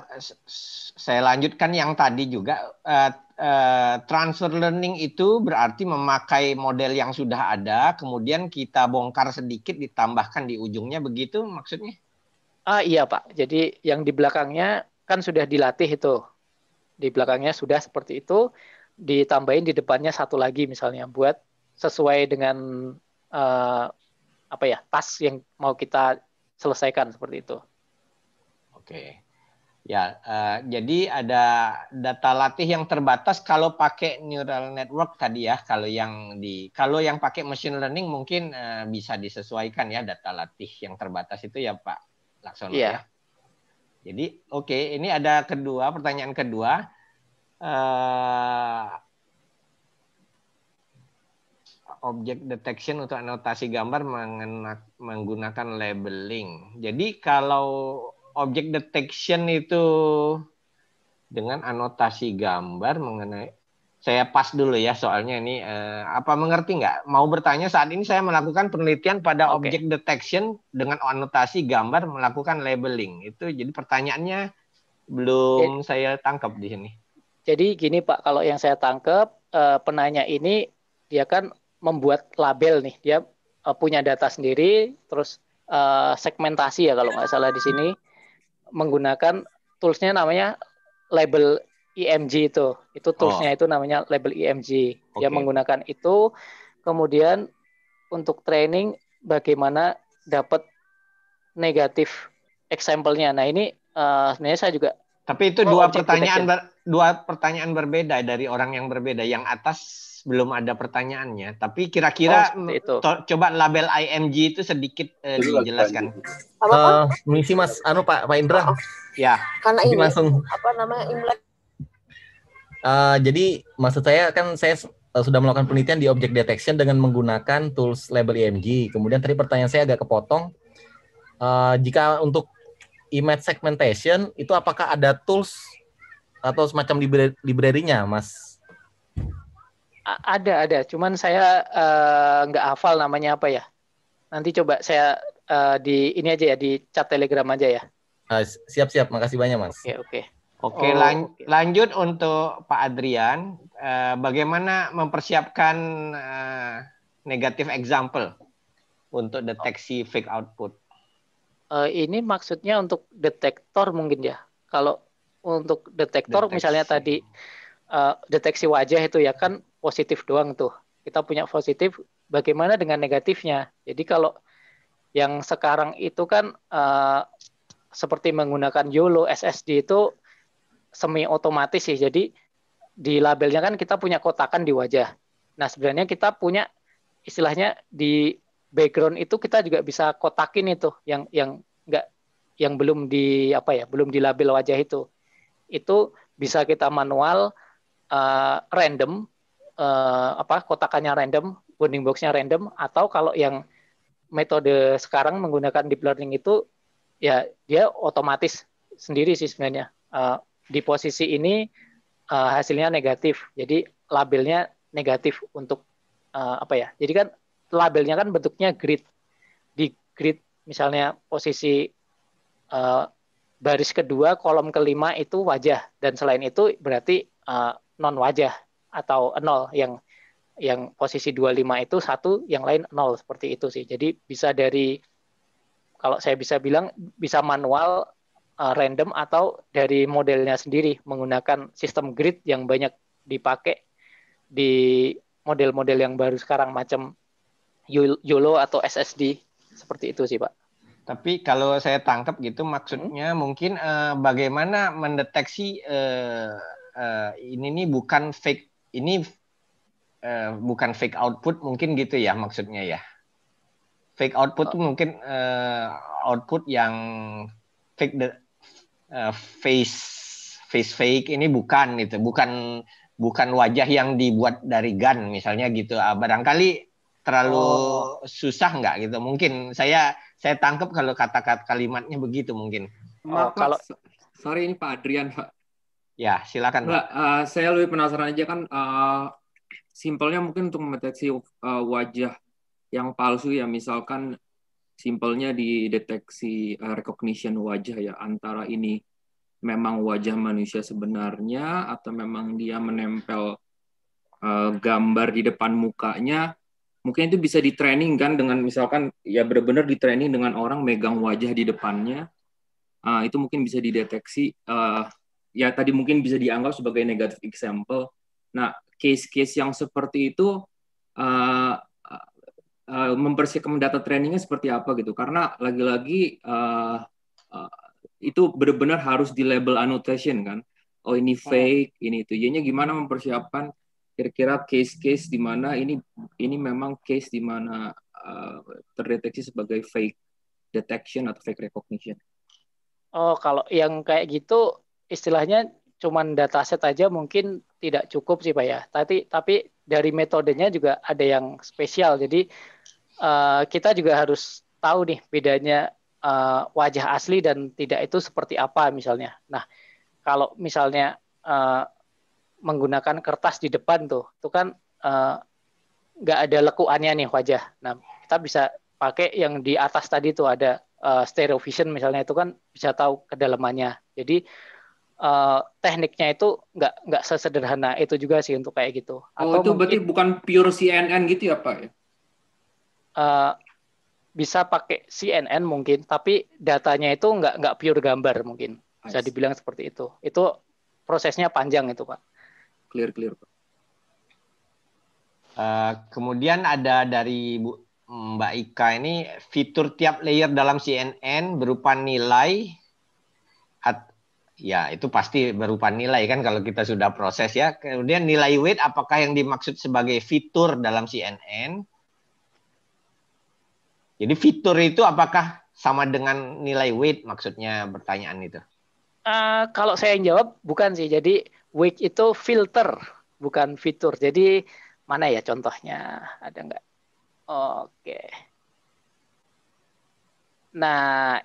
saya lanjutkan yang tadi juga uh, Eh, transfer learning itu berarti memakai model yang sudah ada, kemudian kita bongkar sedikit, ditambahkan di ujungnya, begitu maksudnya? Ah iya pak, jadi yang di belakangnya kan sudah dilatih itu, di belakangnya sudah seperti itu, ditambahin di depannya satu lagi misalnya buat sesuai dengan uh, apa ya tas yang mau kita selesaikan seperti itu. Oke. Okay. Ya, uh, jadi ada data latih yang terbatas kalau pakai neural network tadi ya. Kalau yang di kalau yang pakai machine learning mungkin uh, bisa disesuaikan ya data latih yang terbatas itu ya Pak Laksono yeah. ya. Jadi oke, okay, ini ada kedua pertanyaan kedua. Uh, Objek detection untuk anotasi gambar menggunakan labeling. Jadi kalau Objek detection itu dengan anotasi gambar mengenai saya pas dulu ya soalnya ini eh, apa mengerti nggak mau bertanya saat ini saya melakukan penelitian pada okay. object detection dengan anotasi gambar melakukan labeling itu jadi pertanyaannya belum jadi, saya tangkap di sini jadi gini pak kalau yang saya tangkap eh, penanya ini dia kan membuat label nih dia eh, punya data sendiri terus eh, segmentasi ya kalau nggak salah di sini menggunakan toolsnya namanya label IMG e itu. Itu toolsnya oh. itu namanya label IMG. E Dia menggunakan itu. Kemudian untuk training bagaimana dapat negatif example-nya. Nah ini uh, sebenarnya saya juga. Tapi itu oh, dua pertanyaan ber, dua pertanyaan berbeda dari orang yang berbeda. Yang atas belum ada pertanyaannya, tapi kira-kira oh, coba label IMG itu sedikit uh, dijelaskan. Apa uh, eh, misi Mas Anu Pak Pak Indra. Oh, oh. Ya. Karena ini langsung apa namanya Imlek. Uh, jadi maksud saya kan saya sudah melakukan penelitian di objek detection dengan menggunakan tools label IMG. Kemudian tadi pertanyaan saya agak kepotong. Uh, jika untuk image segmentation itu apakah ada tools atau semacam library-nya, Mas ada ada, cuman saya eh, nggak uh, hafal namanya apa ya. Nanti coba saya uh, di ini aja ya di chat Telegram aja ya. Ah, Siap-siap, uh, makasih banyak mas. Oke okay, oke. Okay. Oke, okay, oh, lan okay. lanjut untuk Pak Adrian, uh, bagaimana mempersiapkan uh, negatif example untuk deteksi fake output? Uh, ini maksudnya untuk detektor mungkin ya. Kalau untuk detektor deteksi. misalnya tadi uh, deteksi wajah itu ya kan positif doang tuh. Kita punya positif, bagaimana dengan negatifnya? Jadi kalau yang sekarang itu kan uh, seperti menggunakan YOLO SSD itu semi otomatis sih. Jadi di labelnya kan kita punya kotakan di wajah. Nah, sebenarnya kita punya istilahnya di background itu kita juga bisa kotakin itu yang yang enggak yang belum di apa ya, belum di label wajah itu. Itu bisa kita manual uh, random uh, apa kotakannya random, bounding boxnya random, atau kalau yang metode sekarang menggunakan deep learning itu ya dia otomatis sendiri sih sebenarnya uh, di posisi ini uh, hasilnya negatif, jadi labelnya negatif untuk uh, apa ya? Jadi kan labelnya kan bentuknya grid di grid misalnya posisi uh, baris kedua kolom kelima itu wajah dan selain itu berarti uh, non wajah atau nol yang yang posisi 25 itu satu, yang lain nol seperti itu sih. Jadi bisa dari kalau saya bisa bilang bisa manual uh, random atau dari modelnya sendiri menggunakan sistem grid yang banyak dipakai di model-model yang baru sekarang macam YOLO atau SSD seperti itu sih, Pak. Tapi kalau saya tangkap gitu maksudnya hmm. mungkin uh, bagaimana mendeteksi uh, uh, ini nih bukan fake ini uh, bukan fake output mungkin gitu ya maksudnya ya. Fake output oh. tuh mungkin uh, output yang fake the uh, eh, face face fake ini bukan itu bukan bukan wajah yang dibuat dari gun misalnya gitu ah, barangkali terlalu oh. susah nggak gitu mungkin saya saya tangkap kalau kata-kata kalimatnya begitu mungkin oh, kalau sorry ini Pak Adrian Pak Ya, silakan. Pak. Uh, saya lebih penasaran aja kan uh, simpelnya mungkin untuk mendeteksi uh, wajah yang palsu ya misalkan simpelnya dideteksi uh, recognition wajah ya antara ini memang wajah manusia sebenarnya atau memang dia menempel uh, gambar di depan mukanya mungkin itu bisa di training kan dengan misalkan ya benar-benar di training dengan orang megang wajah di depannya uh, itu mungkin bisa dideteksi uh, ya tadi mungkin bisa dianggap sebagai negatif example. Nah, case-case yang seperti itu uh, eh, uh, eh, mempersiapkan data trainingnya seperti apa gitu? Karena lagi-lagi uh, uh, itu benar-benar harus di label annotation kan? Oh ini iya. fake, ini itu. Jadinya gimana mempersiapkan kira-kira case-case di mana ini ini memang case di mana uh, terdeteksi sebagai fake detection atau fake recognition. Oh, kalau yang kayak gitu istilahnya cuman dataset aja mungkin tidak cukup sih pak ya. Tapi tapi dari metodenya juga ada yang spesial. Jadi uh, kita juga harus tahu nih bedanya uh, wajah asli dan tidak itu seperti apa misalnya. Nah kalau misalnya uh, menggunakan kertas di depan tuh, itu kan nggak uh, ada lekuannya nih wajah. Nah kita bisa pakai yang di atas tadi tuh ada uh, stereo vision misalnya itu kan bisa tahu kedalamannya. Jadi Eh, tekniknya itu nggak nggak sesederhana itu juga sih untuk kayak gitu. Oh, Atau oh itu mungkin, berarti bukan pure CNN gitu ya pak? Uh, bisa pakai CNN mungkin, tapi datanya itu nggak nggak pure gambar mungkin. Bisa dibilang seperti itu. Itu prosesnya panjang itu pak. Clear clear pak. Uh, kemudian ada dari Bu Mbak Ika ini fitur tiap layer dalam CNN berupa nilai Ya, itu pasti berupa nilai kan kalau kita sudah proses ya. Kemudian nilai weight apakah yang dimaksud sebagai fitur dalam CNN? Jadi fitur itu apakah sama dengan nilai weight maksudnya pertanyaan itu? Uh, kalau saya yang jawab bukan sih. Jadi weight itu filter, bukan fitur. Jadi mana ya contohnya? Ada nggak? Oke. Okay. Nah,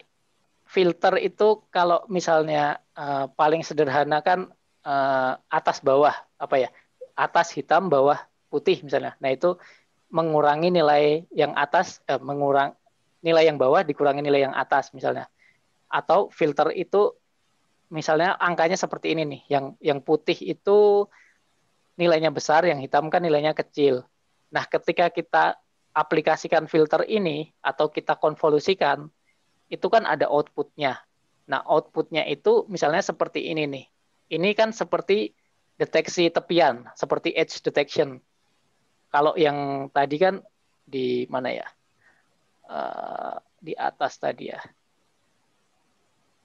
filter itu kalau misalnya uh, paling sederhana kan uh, atas bawah apa ya atas hitam bawah putih misalnya. Nah itu mengurangi nilai yang atas eh, mengurang nilai yang bawah dikurangi nilai yang atas misalnya. Atau filter itu misalnya angkanya seperti ini nih yang yang putih itu nilainya besar, yang hitam kan nilainya kecil. Nah, ketika kita aplikasikan filter ini atau kita konvolusikan itu kan ada outputnya. Nah, outputnya itu misalnya seperti ini nih. Ini kan seperti deteksi tepian, seperti edge detection. Kalau yang tadi kan di mana ya? Uh, di atas tadi ya.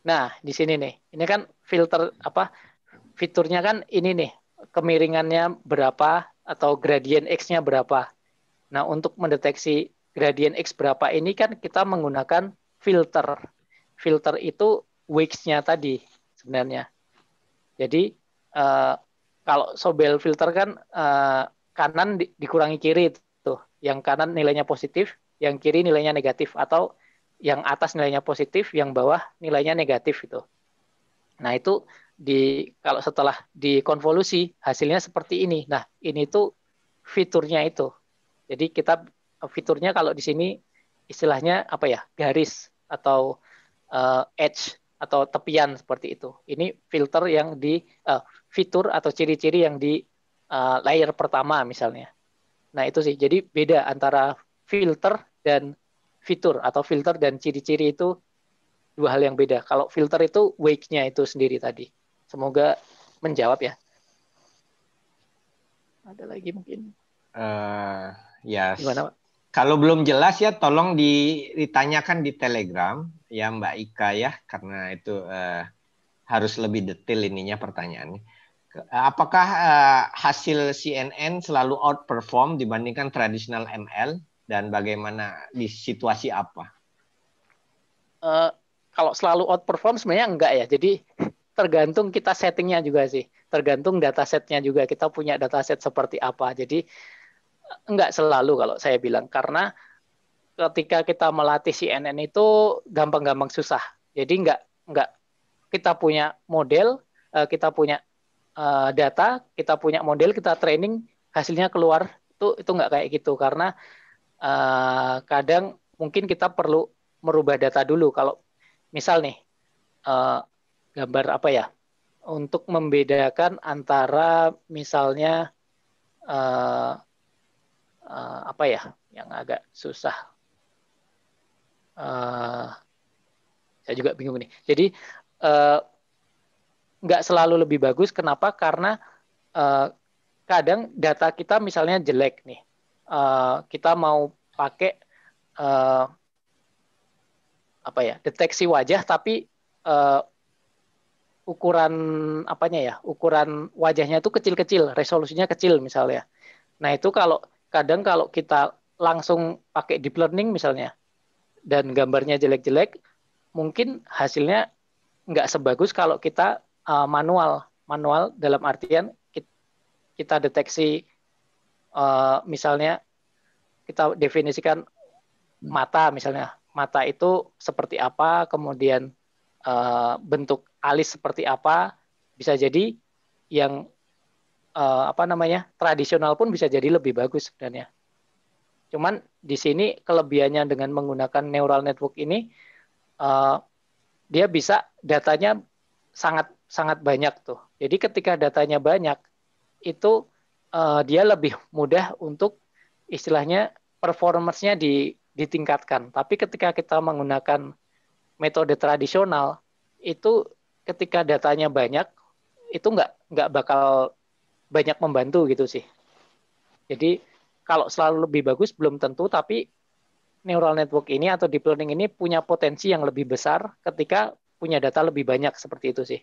Nah, di sini nih. Ini kan filter apa? Fiturnya kan ini nih, kemiringannya berapa atau gradient x-nya berapa. Nah, untuk mendeteksi gradient x berapa ini kan kita menggunakan filter. Filter itu wakes-nya tadi sebenarnya. Jadi uh, kalau Sobel filter kan uh, kanan di, dikurangi kiri tuh. Yang kanan nilainya positif, yang kiri nilainya negatif atau yang atas nilainya positif, yang bawah nilainya negatif itu. Nah, itu di kalau setelah dikonvolusi hasilnya seperti ini. Nah, ini tuh fiturnya itu. Jadi kita fiturnya kalau di sini istilahnya apa ya? garis atau uh, edge atau tepian seperti itu. Ini filter yang di uh, fitur atau ciri-ciri yang di uh, layer pertama misalnya. Nah, itu sih. Jadi beda antara filter dan fitur atau filter dan ciri-ciri itu dua hal yang beda. Kalau filter itu wake-nya itu sendiri tadi. Semoga menjawab ya. Ada lagi mungkin? Uh, Yes. Gimana, Pak? Kalau belum jelas ya tolong ditanyakan di Telegram ya Mbak Ika ya karena itu eh, harus lebih detail ininya pertanyaannya. Eh, apakah eh, hasil CNN selalu outperform dibandingkan tradisional ML dan bagaimana di situasi apa? Uh, kalau selalu outperform sebenarnya enggak ya. Jadi tergantung kita settingnya juga sih. Tergantung data setnya juga. Kita punya data set seperti apa. Jadi nggak selalu kalau saya bilang karena ketika kita melatih CNN itu gampang-gampang susah. Jadi nggak nggak kita punya model, eh, kita punya eh, data, kita punya model, kita training, hasilnya keluar itu itu nggak kayak gitu karena eh, kadang mungkin kita perlu merubah data dulu kalau misal nih gambar apa ya untuk membedakan antara misalnya uh, apa ya yang agak susah uh, saya juga bingung nih jadi uh, nggak selalu lebih bagus kenapa karena uh, kadang data kita misalnya jelek nih uh, kita mau pakai uh, apa ya deteksi wajah tapi uh, ukuran apanya ya ukuran wajahnya itu kecil-kecil resolusinya kecil misalnya nah itu kalau kadang kalau kita langsung pakai deep learning misalnya dan gambarnya jelek-jelek, mungkin hasilnya nggak sebagus kalau kita uh, manual. Manual dalam artian kita deteksi uh, misalnya kita definisikan mata misalnya mata itu seperti apa, kemudian uh, bentuk alis seperti apa, bisa jadi yang uh, apa namanya tradisional pun bisa jadi lebih bagus sebenarnya. Cuman di sini kelebihannya dengan menggunakan neural network ini uh, dia bisa datanya sangat sangat banyak tuh. Jadi ketika datanya banyak itu uh, dia lebih mudah untuk istilahnya performancenya di, ditingkatkan. Tapi ketika kita menggunakan metode tradisional itu ketika datanya banyak itu nggak nggak bakal banyak membantu gitu sih. Jadi kalau selalu lebih bagus belum tentu, tapi neural network ini atau deep learning ini punya potensi yang lebih besar ketika punya data lebih banyak seperti itu sih.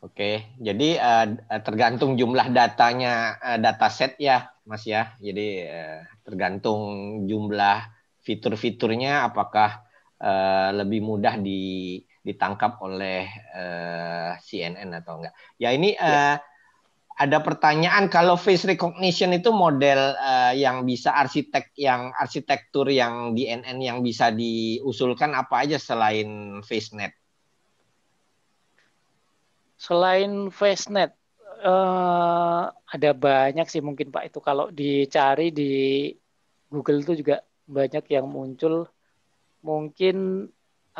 Oke, jadi eh, tergantung jumlah datanya eh, data set ya, Mas ya. Jadi eh, tergantung jumlah fitur-fiturnya apakah lebih mudah di, ditangkap oleh uh, CNN atau enggak. Ya ini uh, ada pertanyaan kalau face recognition itu model uh, yang bisa arsitek yang arsitektur yang DNN yang bisa diusulkan apa aja selain face net? Selain FaceNet uh, ada banyak sih mungkin Pak itu kalau dicari di Google itu juga banyak yang muncul mungkin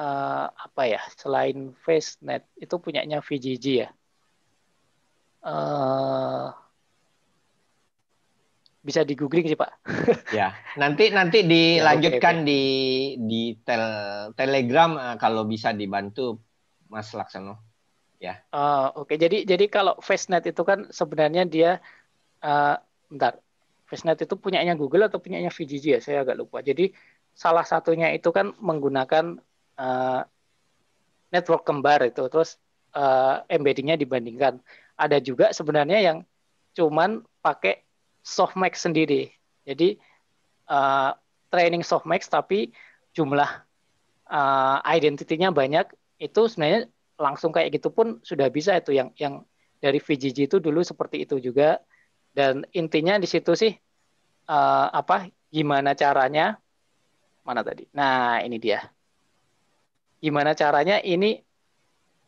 uh, apa ya selain face net itu punyanya VGG ya Eh, bisa di googling sih pak. ya nanti nanti dilanjutkan ya, okay, di di tel, telegram eh, kalau bisa dibantu Mas Laksano. Ya. Uh, Oke okay. jadi jadi kalau Facenet itu kan sebenarnya dia uh, bentar Facenet itu punyanya Google atau punyanya VGG ya saya agak lupa. Jadi salah satunya itu kan menggunakan uh, network kembar itu terus uh, embeddingnya dibandingkan ada juga sebenarnya yang cuman pakai softmax sendiri. Jadi uh, training softmax tapi jumlah uh, eh, identitinya banyak itu sebenarnya langsung kayak gitu pun sudah bisa itu yang yang dari VGG itu dulu seperti itu juga dan intinya di situ sih uh, apa gimana caranya mana tadi nah ini dia gimana caranya ini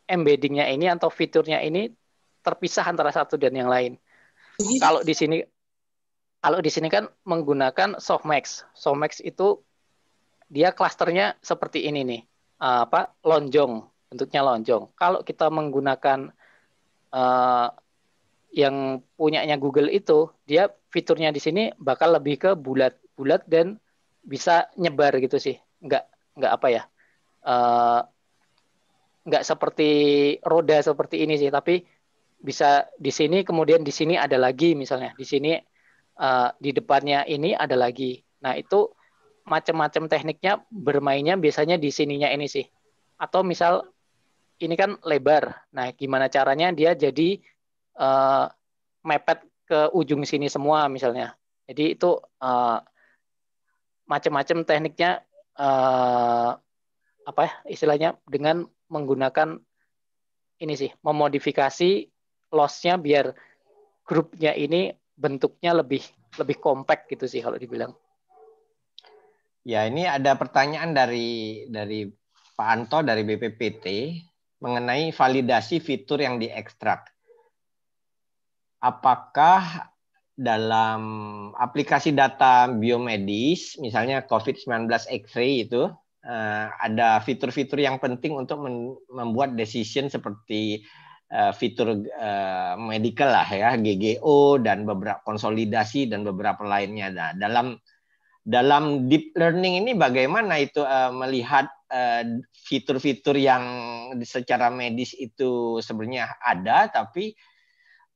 embeddingnya ini atau fiturnya ini terpisah antara satu dan yang lain. Kalau di sini kalau di sini kan menggunakan softmax. Softmax itu dia klasternya seperti ini nih. Eh, apa? lonjong, bentuknya lonjong. Kalau kita menggunakan uh, yang punyanya Google itu, dia fiturnya di sini bakal lebih ke bulat-bulat dan bisa nyebar gitu sih. Enggak enggak apa ya? Uh, eh, enggak seperti roda seperti ini sih, tapi bisa di sini kemudian di sini ada lagi misalnya di sini uh, di depannya ini ada lagi nah itu macam-macam tekniknya bermainnya biasanya di sininya ini sih atau misal ini kan lebar nah gimana caranya dia jadi uh, mepet ke ujung sini semua misalnya jadi itu uh, macam-macam tekniknya uh, apa ya istilahnya dengan menggunakan ini sih memodifikasi lossnya biar grupnya ini bentuknya lebih lebih kompak gitu sih kalau dibilang. Ya ini ada pertanyaan dari dari Pak Anto dari BPPT mengenai validasi fitur yang diekstrak. Apakah dalam aplikasi data biomedis, misalnya COVID-19 X-ray itu, eh, ada fitur-fitur yang penting untuk membuat decision seperti Eh, fitur uh, medical lah ya GGO dan beberapa konsolidasi dan beberapa lainnya. Nah, dalam dalam deep learning ini bagaimana itu uh, melihat fitur-fitur uh, yang secara medis itu sebenarnya ada tapi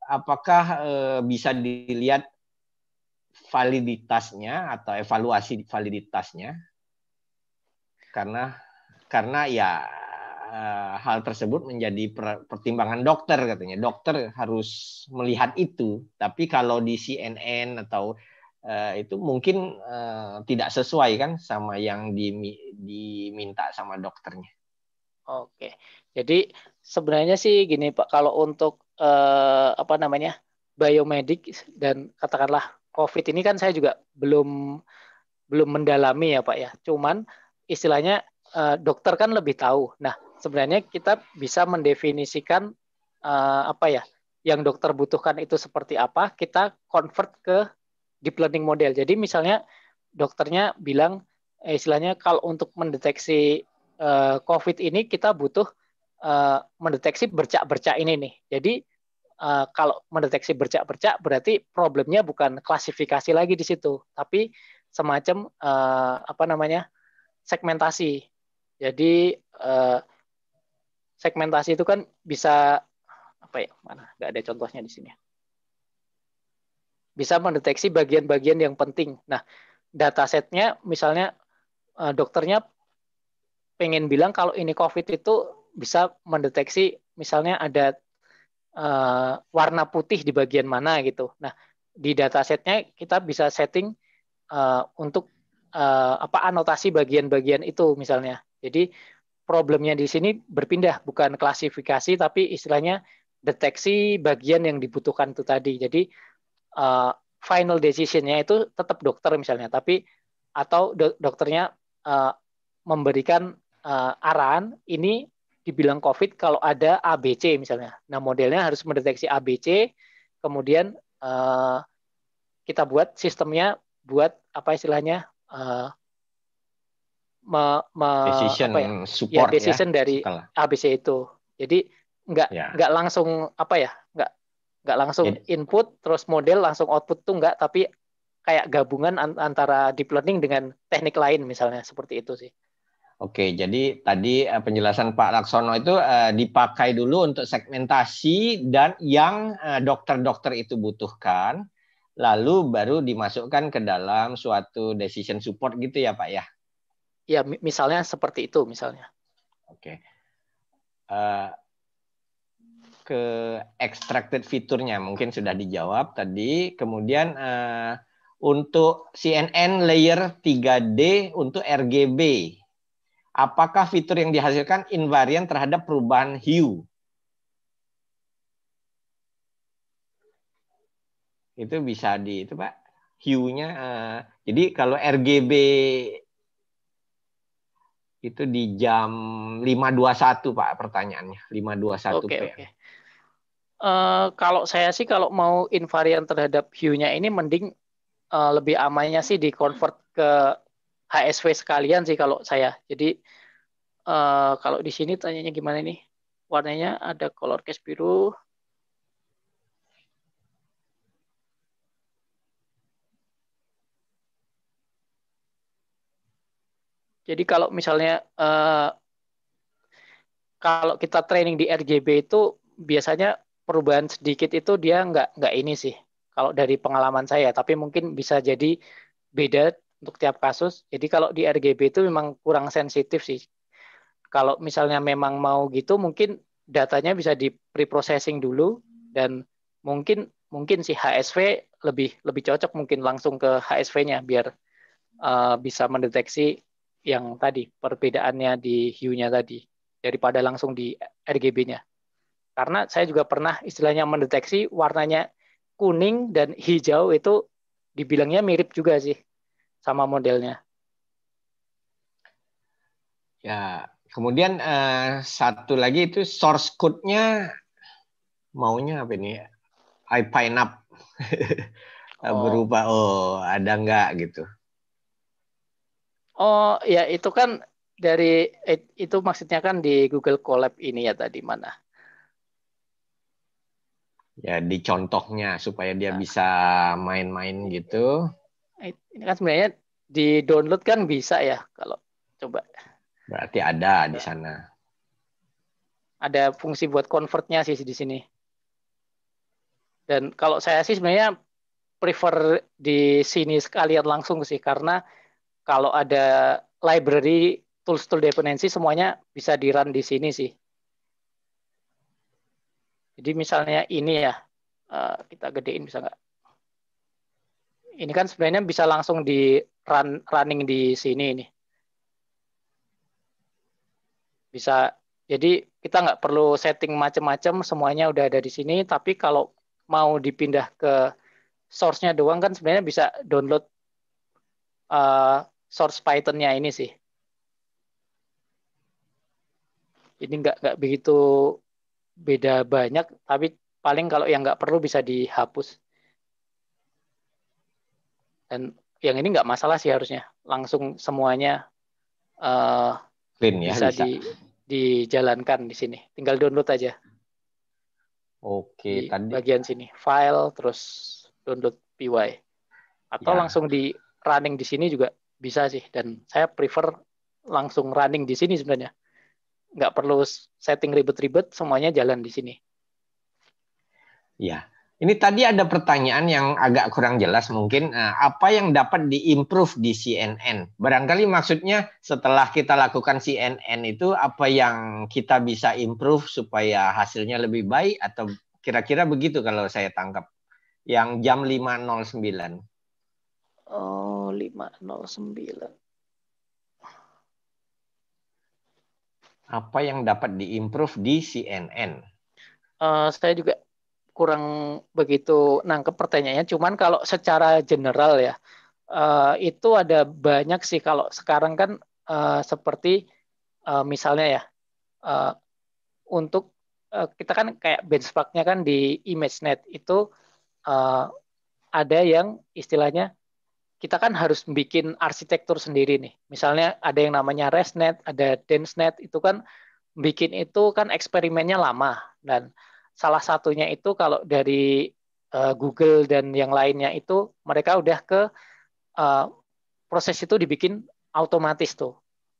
apakah uh, bisa dilihat validitasnya atau evaluasi validitasnya? Karena karena ya Eh, hal tersebut menjadi pertimbangan dokter katanya. Dokter harus melihat itu. Tapi kalau di CNN atau uh, itu mungkin uh, tidak sesuai kan sama yang di, diminta sama dokternya. Oke. Jadi sebenarnya sih gini Pak, kalau untuk uh, apa namanya? biomedik dan katakanlah COVID ini kan saya juga belum belum mendalami ya Pak ya. Cuman istilahnya dokter kan lebih tahu. Nah, sebenarnya kita bisa mendefinisikan uh, apa ya yang dokter butuhkan itu seperti apa, kita convert ke deep learning model. Jadi misalnya dokternya bilang eh, istilahnya kalau untuk mendeteksi uh, COVID ini kita butuh uh, mendeteksi bercak-bercak ini nih. Jadi uh, kalau mendeteksi bercak-bercak berarti problemnya bukan klasifikasi lagi di situ, tapi semacam uh, apa namanya segmentasi. Jadi segmentasi itu kan bisa apa ya mana nggak ada contohnya di sini bisa mendeteksi bagian-bagian yang penting nah data setnya misalnya eh, dokternya pengen bilang kalau ini covid itu bisa mendeteksi misalnya ada uh, warna putih di bagian mana gitu nah di data setnya kita bisa setting uh, untuk uh, apa anotasi bagian-bagian itu misalnya jadi problemnya di sini berpindah bukan klasifikasi tapi istilahnya deteksi bagian yang dibutuhkan itu tadi. Jadi uh, final decisionnya itu tetap dokter misalnya, tapi atau do dokternya uh, memberikan uh, arahan ini dibilang COVID kalau ada ABC misalnya. Nah modelnya harus mendeteksi ABC, kemudian uh, kita buat sistemnya buat apa istilahnya uh, me, me, decision ya? ya? support ya, decision ya, dari ABC itu. Jadi nggak ya. nggak langsung apa ya nggak nggak langsung Jadi, input terus model langsung output tuh nggak tapi kayak gabungan antara deep learning dengan teknik lain misalnya seperti itu sih. Oke, jadi tadi eh, penjelasan Pak Laksono itu eh, dipakai dulu untuk segmentasi dan yang eh, dokter-dokter itu butuhkan, lalu baru dimasukkan ke dalam suatu decision support gitu ya Pak ya? ya misalnya seperti itu misalnya. Oke. Okay. Uh, eh, ke extracted fiturnya mungkin sudah dijawab tadi. Kemudian uh, untuk CNN layer 3D untuk RGB, apakah fitur yang dihasilkan invariant terhadap perubahan hue? Itu bisa di itu Pak. Hue-nya uh, jadi kalau RGB itu di jam 5.21 Pak pertanyaannya 5.21 okay, PM. Okay. Uh, kalau saya sih kalau mau invarian terhadap hue nya ini mending uh, lebih amannya sih di convert ke HSV sekalian sih kalau saya. Jadi uh, kalau di sini tanyanya gimana nih? Warnanya ada color case biru, Jadi kalau misalnya uh, kalau kita training di RGB itu biasanya perubahan sedikit itu dia nggak nggak ini sih. Kalau dari pengalaman saya, tapi mungkin bisa jadi beda untuk tiap kasus. Jadi kalau di RGB itu memang kurang sensitif sih. Kalau misalnya memang mau gitu, mungkin datanya bisa di preprocessing dulu dan mungkin mungkin si HSV lebih lebih cocok mungkin langsung ke HSV-nya biar uh, bisa mendeteksi yang tadi perbedaannya di hue-nya tadi daripada langsung di RGB-nya. Karena saya juga pernah istilahnya mendeteksi warnanya kuning dan hijau itu dibilangnya mirip juga sih sama modelnya. Ya, kemudian eh, satu lagi itu source code-nya maunya apa ini? I up oh. berupa oh ada nggak gitu Oh ya itu kan dari itu maksudnya kan di Google Colab ini ya tadi mana? Ya di contohnya supaya dia nah. bisa main-main gitu. Ini kan sebenarnya di download kan bisa ya kalau coba. Berarti ada di sana. Ada fungsi buat convertnya sih di sini. Dan kalau saya sih sebenarnya prefer di sini sekalian langsung sih karena kalau ada library tools-tool dependency semuanya bisa di-run di sini sih. Jadi misalnya ini ya, eh, kita gedein bisa nggak? Ini kan sebenarnya bisa langsung di run, running di sini ini. Bisa, jadi kita nggak perlu setting macam-macam, semuanya udah ada di sini. Tapi kalau mau dipindah ke source-nya doang kan sebenarnya bisa download uh, source Python-nya ini sih. Ini nggak nggak begitu beda banyak, tapi paling kalau yang nggak perlu bisa dihapus. Dan yang ini nggak masalah sih harusnya, langsung semuanya uh, Clean, ya, bisa, bisa. Di, dijalankan di sini. Tinggal download aja. Oke, di tadi bagian sini file terus download py atau ya. langsung di running di sini juga bisa sih dan saya prefer langsung running di sini sebenarnya nggak perlu setting ribet-ribet semuanya jalan di sini ya ini tadi ada pertanyaan yang agak kurang jelas mungkin eh, apa yang dapat diimprove di CNN barangkali maksudnya setelah kita lakukan CNN itu apa yang kita bisa improve supaya hasilnya lebih baik atau kira-kira begitu kalau saya tangkap yang jam 509 Oh, 509. Apa yang dapat diimprove di CNN? Uh, eh, saya juga kurang begitu nangkep pertanyaannya. Cuman kalau secara general ya, uh, itu ada banyak sih kalau sekarang kan uh, seperti uh, misalnya ya, uh, untuk uh, kita kan kayak benchmarknya kan di ImageNet itu uh, ada yang istilahnya kita kan harus bikin arsitektur sendiri nih. Misalnya ada yang namanya ResNet, ada DenseNet, itu kan bikin itu kan eksperimennya lama. Dan salah satunya itu kalau dari uh, Google dan yang lainnya itu mereka udah ke uh, proses itu dibikin otomatis tuh.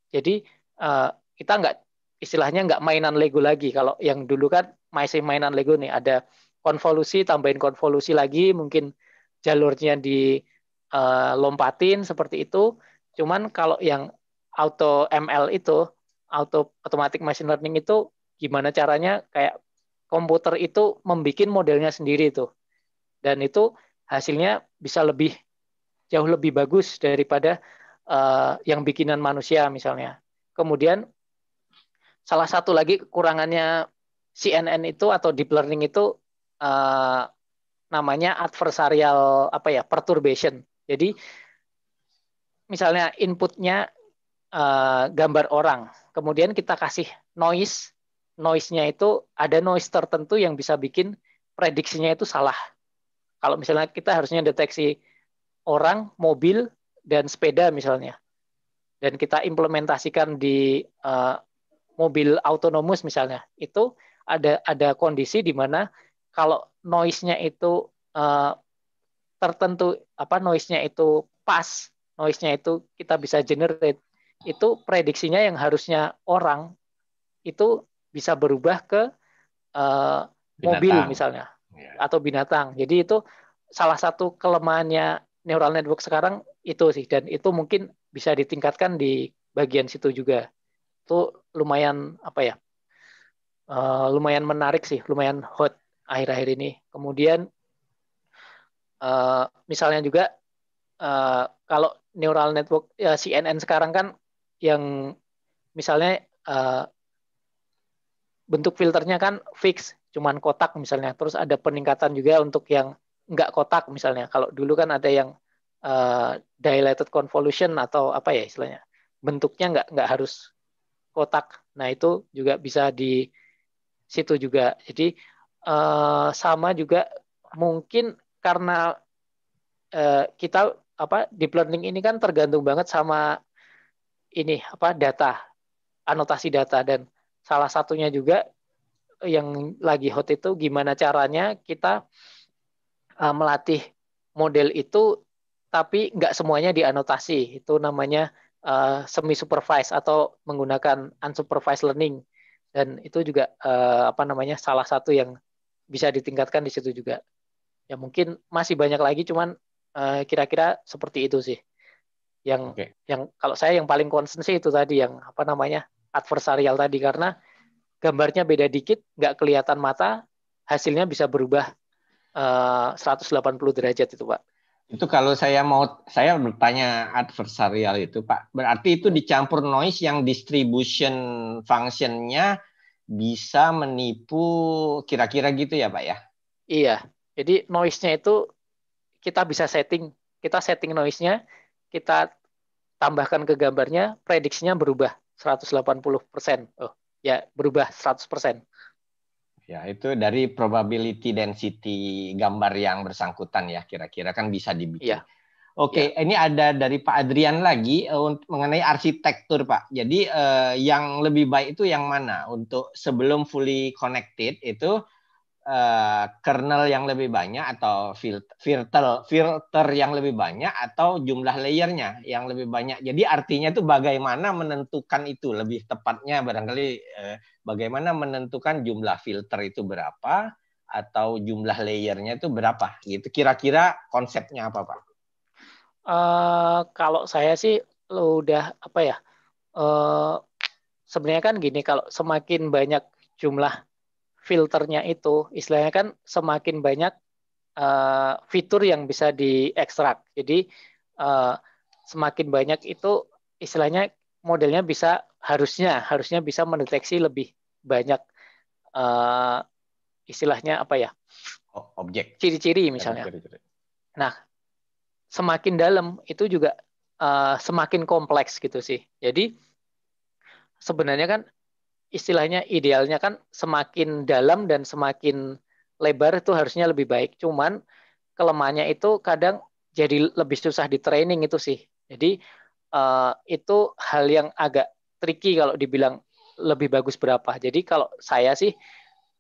Jadi uh, kita nggak istilahnya nggak mainan Lego lagi. Kalau yang dulu kan masih mainan Lego nih ada konvolusi, tambahin konvolusi lagi, mungkin jalurnya di Eh, lompatin seperti itu. Cuman kalau yang auto ML itu, auto automatic machine learning itu gimana caranya kayak komputer itu membuat modelnya sendiri itu, Dan itu hasilnya bisa lebih jauh lebih bagus daripada uh, yang bikinan manusia misalnya. Kemudian salah satu lagi kekurangannya CNN itu atau deep learning itu uh, namanya adversarial apa ya perturbation. Jadi misalnya inputnya uh, gambar orang, kemudian kita kasih noise, noise-nya itu ada noise tertentu yang bisa bikin prediksinya itu salah. Kalau misalnya kita harusnya deteksi orang, mobil, dan sepeda misalnya, dan kita implementasikan di uh, mobil autonomous misalnya, itu ada ada kondisi di mana kalau noise-nya itu uh, tertentu apa noise-nya itu pas, noise-nya itu kita bisa generate, itu prediksinya yang harusnya orang itu bisa berubah ke uh, mobil misalnya yeah. atau binatang. Jadi itu salah satu kelemahannya neural network sekarang itu sih dan itu mungkin bisa ditingkatkan di bagian situ juga. Itu lumayan apa ya? Uh, lumayan menarik sih, lumayan hot akhir-akhir ini. Kemudian Eh, misalnya juga uh, kalau neural network ya CNN sekarang kan yang misalnya uh, bentuk filternya kan fix cuman kotak misalnya terus ada peningkatan juga untuk yang nggak kotak misalnya kalau dulu kan ada yang uh, dilated convolution atau apa ya istilahnya bentuknya nggak nggak harus kotak nah itu juga bisa di situ juga jadi uh, sama juga mungkin karena uh, kita apa deep learning ini kan tergantung banget sama ini apa data anotasi data dan salah satunya juga yang lagi hot itu gimana caranya kita uh, melatih model itu tapi nggak semuanya dianotasi itu namanya uh, eh, semi supervised atau menggunakan unsupervised learning dan itu juga uh, apa namanya salah satu yang bisa ditingkatkan di situ juga ya mungkin masih banyak lagi cuman eh, kira-kira uh, seperti itu sih yang okay. yang kalau saya yang paling konsen sih itu tadi yang apa namanya adversarial tadi karena gambarnya beda dikit nggak kelihatan mata hasilnya bisa berubah eh, uh, 180 derajat itu pak itu kalau saya mau saya bertanya adversarial itu pak berarti itu dicampur noise yang distribution functionnya bisa menipu kira-kira gitu ya pak ya iya jadi noise-nya itu kita bisa setting, kita setting noise-nya, kita tambahkan ke gambarnya, prediksinya berubah 180%. Oh, ya berubah 100%. Ya, itu dari probability density gambar yang bersangkutan ya, kira-kira kan bisa dibikin. Ya. Oke, ya. ini ada dari Pak Adrian lagi eh, untuk mengenai arsitektur, Pak. Jadi eh, yang lebih baik itu yang mana? Untuk sebelum fully connected itu Eh, kernel yang lebih banyak atau filter filter yang lebih banyak atau jumlah layernya yang lebih banyak. Jadi artinya itu bagaimana menentukan itu lebih tepatnya barangkali eh, bagaimana menentukan jumlah filter itu berapa atau jumlah layernya itu berapa gitu. Kira-kira konsepnya apa, Pak? Uh, kalau saya sih lo udah apa ya? Uh, sebenarnya kan gini kalau semakin banyak jumlah filternya itu istilahnya kan semakin banyak uh, fitur yang bisa diekstrak. Jadi uh, semakin banyak itu istilahnya modelnya bisa harusnya harusnya bisa mendeteksi lebih banyak uh, istilahnya apa ya? objek. Ciri-ciri misalnya. Nah, semakin dalam itu juga uh, semakin kompleks gitu sih. Jadi sebenarnya kan istilahnya idealnya kan semakin dalam dan semakin lebar itu harusnya lebih baik. Cuman kelemahannya itu kadang jadi lebih susah di training itu sih. Jadi uh, itu hal yang agak tricky kalau dibilang lebih bagus berapa. Jadi kalau saya sih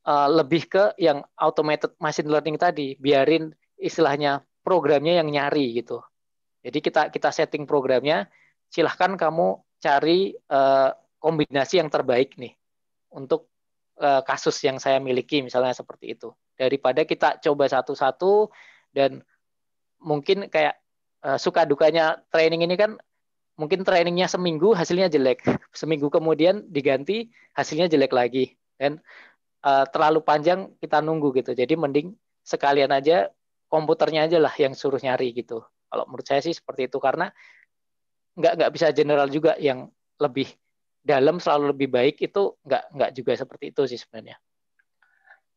uh, lebih ke yang automated machine learning tadi, biarin istilahnya programnya yang nyari gitu. Jadi kita kita setting programnya, silahkan kamu cari uh, kombinasi yang terbaik nih untuk uh, kasus yang saya miliki misalnya seperti itu daripada kita coba satu-satu dan mungkin kayak uh, suka dukanya training ini kan mungkin trainingnya seminggu hasilnya jelek seminggu kemudian diganti hasilnya jelek lagi dan uh, terlalu panjang kita nunggu gitu jadi mending sekalian aja komputernya aja lah yang suruh nyari gitu kalau menurut saya sih seperti itu karena nggak nggak bisa general juga yang lebih dalam selalu lebih baik itu nggak nggak juga seperti itu sih sebenarnya.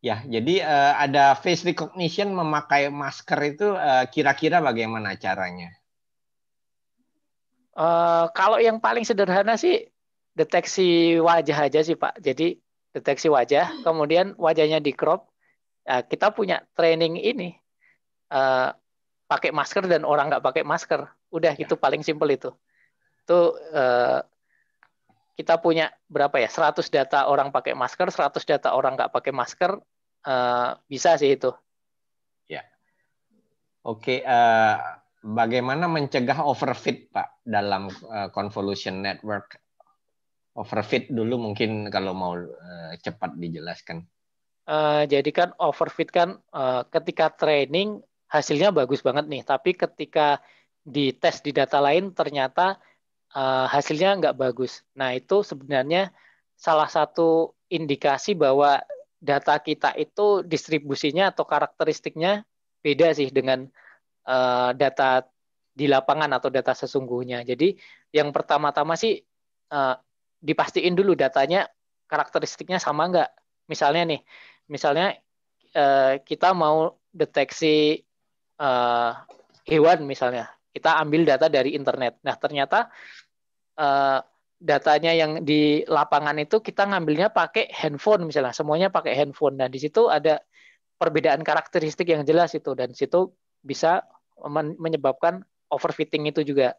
Ya, jadi uh, ada face recognition memakai masker itu kira eh, kira-kira bagaimana caranya? Uh, kalau yang paling sederhana sih deteksi wajah aja sih Pak. Jadi deteksi wajah, kemudian wajahnya di crop. Uh, ya, kita punya training ini uh, pakai masker dan orang nggak pakai masker. Udah ya. gitu paling simpel itu. Itu uh, kita punya berapa ya 100 data orang pakai masker 100 data orang nggak pakai masker uh, bisa sih itu ya oke okay, uh, eh, bagaimana mencegah overfit pak dalam uh, convolution network overfit dulu mungkin kalau mau uh, cepat dijelaskan uh, jadi kan overfit kan uh, ketika training hasilnya bagus banget nih tapi ketika dites di data lain ternyata uh, hasilnya nggak bagus. Nah itu sebenarnya salah satu indikasi bahwa data kita itu distribusinya atau karakteristiknya beda sih dengan uh, data di lapangan atau data sesungguhnya. Jadi yang pertama-tama sih uh, dipastiin dulu datanya karakteristiknya sama nggak. Misalnya nih, misalnya uh, kita mau deteksi uh, hewan misalnya kita ambil data dari internet. Nah, ternyata uh, datanya yang di lapangan itu kita ngambilnya pakai handphone misalnya, semuanya pakai handphone. Nah, di situ ada perbedaan karakteristik yang jelas itu dan situ bisa menyebabkan overfitting itu juga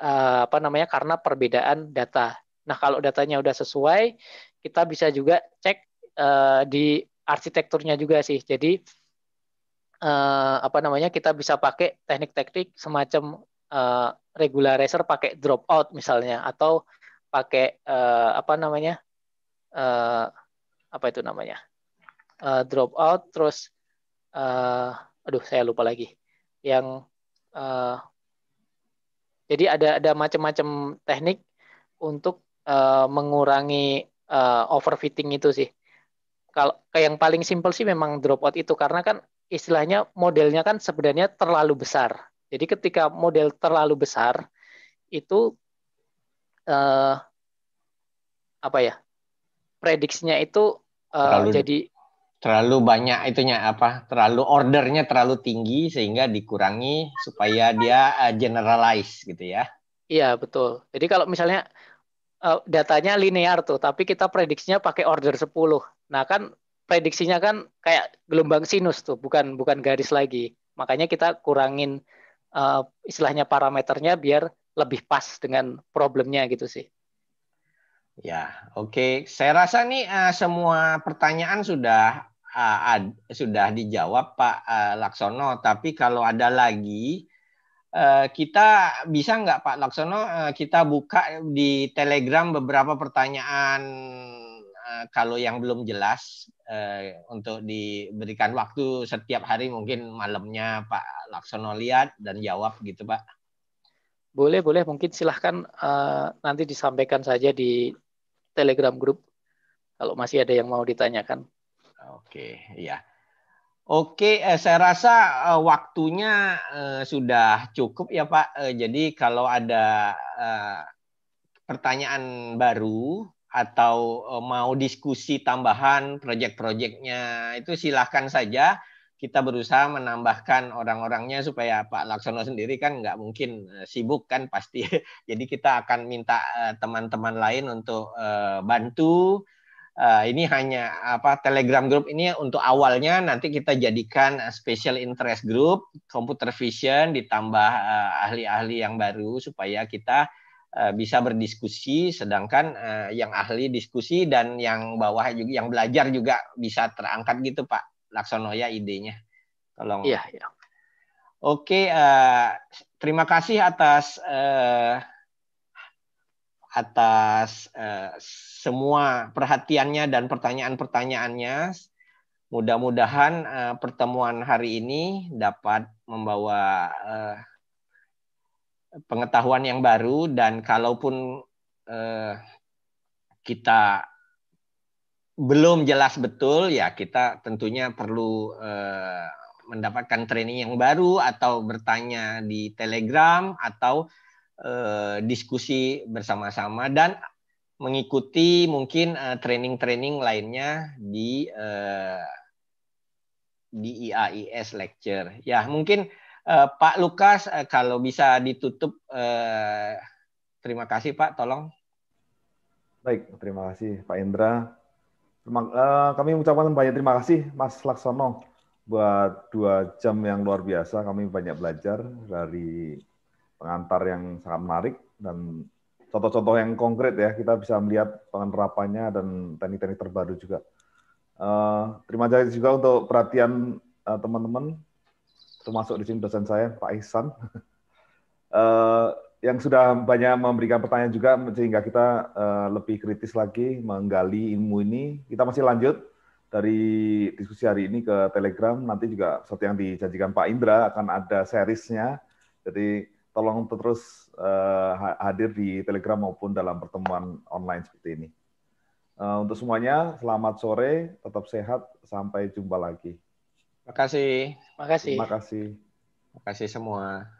uh, apa namanya karena perbedaan data. Nah, kalau datanya udah sesuai, kita bisa juga cek uh, di arsitekturnya juga sih. Jadi uh, apa namanya kita bisa pakai teknik-teknik semacam uh, regularizer pakai drop out misalnya atau pakai uh, apa namanya uh, apa itu namanya uh, drop out terus uh, aduh saya lupa lagi yang uh, jadi ada ada macam-macam teknik untuk uh, mengurangi uh, overfitting itu sih kalau yang paling simpel sih memang drop out itu karena kan istilahnya modelnya kan sebenarnya terlalu besar. Jadi ketika model terlalu besar itu eh, apa ya? Prediksinya itu eh, terlalu, jadi terlalu banyak itunya apa? Terlalu ordernya terlalu tinggi sehingga dikurangi supaya dia eh, generalize gitu ya. Iya, betul. Jadi kalau misalnya eh, datanya linear tuh, tapi kita prediksinya pakai order 10. Nah, kan prediksinya kan kayak gelombang sinus tuh, bukan bukan garis lagi. Makanya kita kurangin uh, istilahnya parameternya biar lebih pas dengan problemnya gitu sih. Ya, oke. Okay. Saya rasa nih uh, semua pertanyaan sudah uh, ad, sudah dijawab Pak uh, Laksono. Tapi kalau ada lagi, uh, kita bisa nggak Pak Laksono uh, kita buka di Telegram beberapa pertanyaan uh, kalau yang belum jelas Eh, untuk diberikan waktu setiap hari mungkin malamnya Pak Laksono lihat dan jawab gitu Pak. Boleh boleh mungkin silahkan uh, nanti disampaikan saja di Telegram grup kalau masih ada yang mau ditanyakan. Oke ya. Oke, eh, saya rasa waktunya sudah cukup ya Pak. jadi kalau ada pertanyaan baru atau eh, mau diskusi tambahan proyek-proyeknya itu silahkan saja kita berusaha menambahkan orang-orangnya supaya Pak Laksono sendiri kan nggak mungkin eh, sibuk kan pasti jadi kita akan minta eh, teman-teman lain untuk bantu ini hanya apa Telegram grup ini untuk awalnya nanti kita jadikan special interest group computer vision ditambah ahli-ahli yang baru supaya kita Eh, bisa berdiskusi sedangkan eh, yang ahli diskusi dan yang bawah juga yang belajar juga bisa terangkat gitu Pak Laksono ya idenya tolong iya iya oke uh, terima kasih atas uh, atas uh, semua perhatiannya dan pertanyaan-pertanyaannya mudah-mudahan uh, pertemuan hari ini dapat membawa uh, pengetahuan yang baru dan kalaupun eh, kita belum jelas betul ya kita tentunya perlu eh, mendapatkan training yang baru atau bertanya di Telegram atau eh, diskusi bersama-sama dan mengikuti mungkin eh, training-training eh, lainnya di eh, di IAIS lecture. Ya, mungkin Eh, Pak Lukas, uh, kalau bisa ditutup, uh, terima kasih Pak, tolong. Baik, terima kasih Pak Indra. Terima, uh, kami mengucapkan banyak terima kasih Mas Laksono buat dua jam yang luar biasa. Kami banyak belajar dari pengantar yang sangat menarik dan contoh-contoh yang konkret ya kita bisa melihat penerapannya dan teknik-teknik terbaru juga. Uh, terima kasih juga untuk perhatian teman-teman. Uh, teman -teman termasuk di sini dosen saya Pak Ihsan eh, yang sudah banyak memberikan pertanyaan juga sehingga kita eh, lebih kritis lagi menggali ilmu ini. Kita masih lanjut dari diskusi hari ini ke Telegram. Nanti juga seperti yang dijanjikan Pak Indra akan ada serisnya Jadi tolong terus eh, hadir di Telegram maupun dalam pertemuan online seperti ini. untuk semuanya, selamat sore, tetap sehat, sampai jumpa lagi. Makasih. Makasih. Makasih. Makasih semua.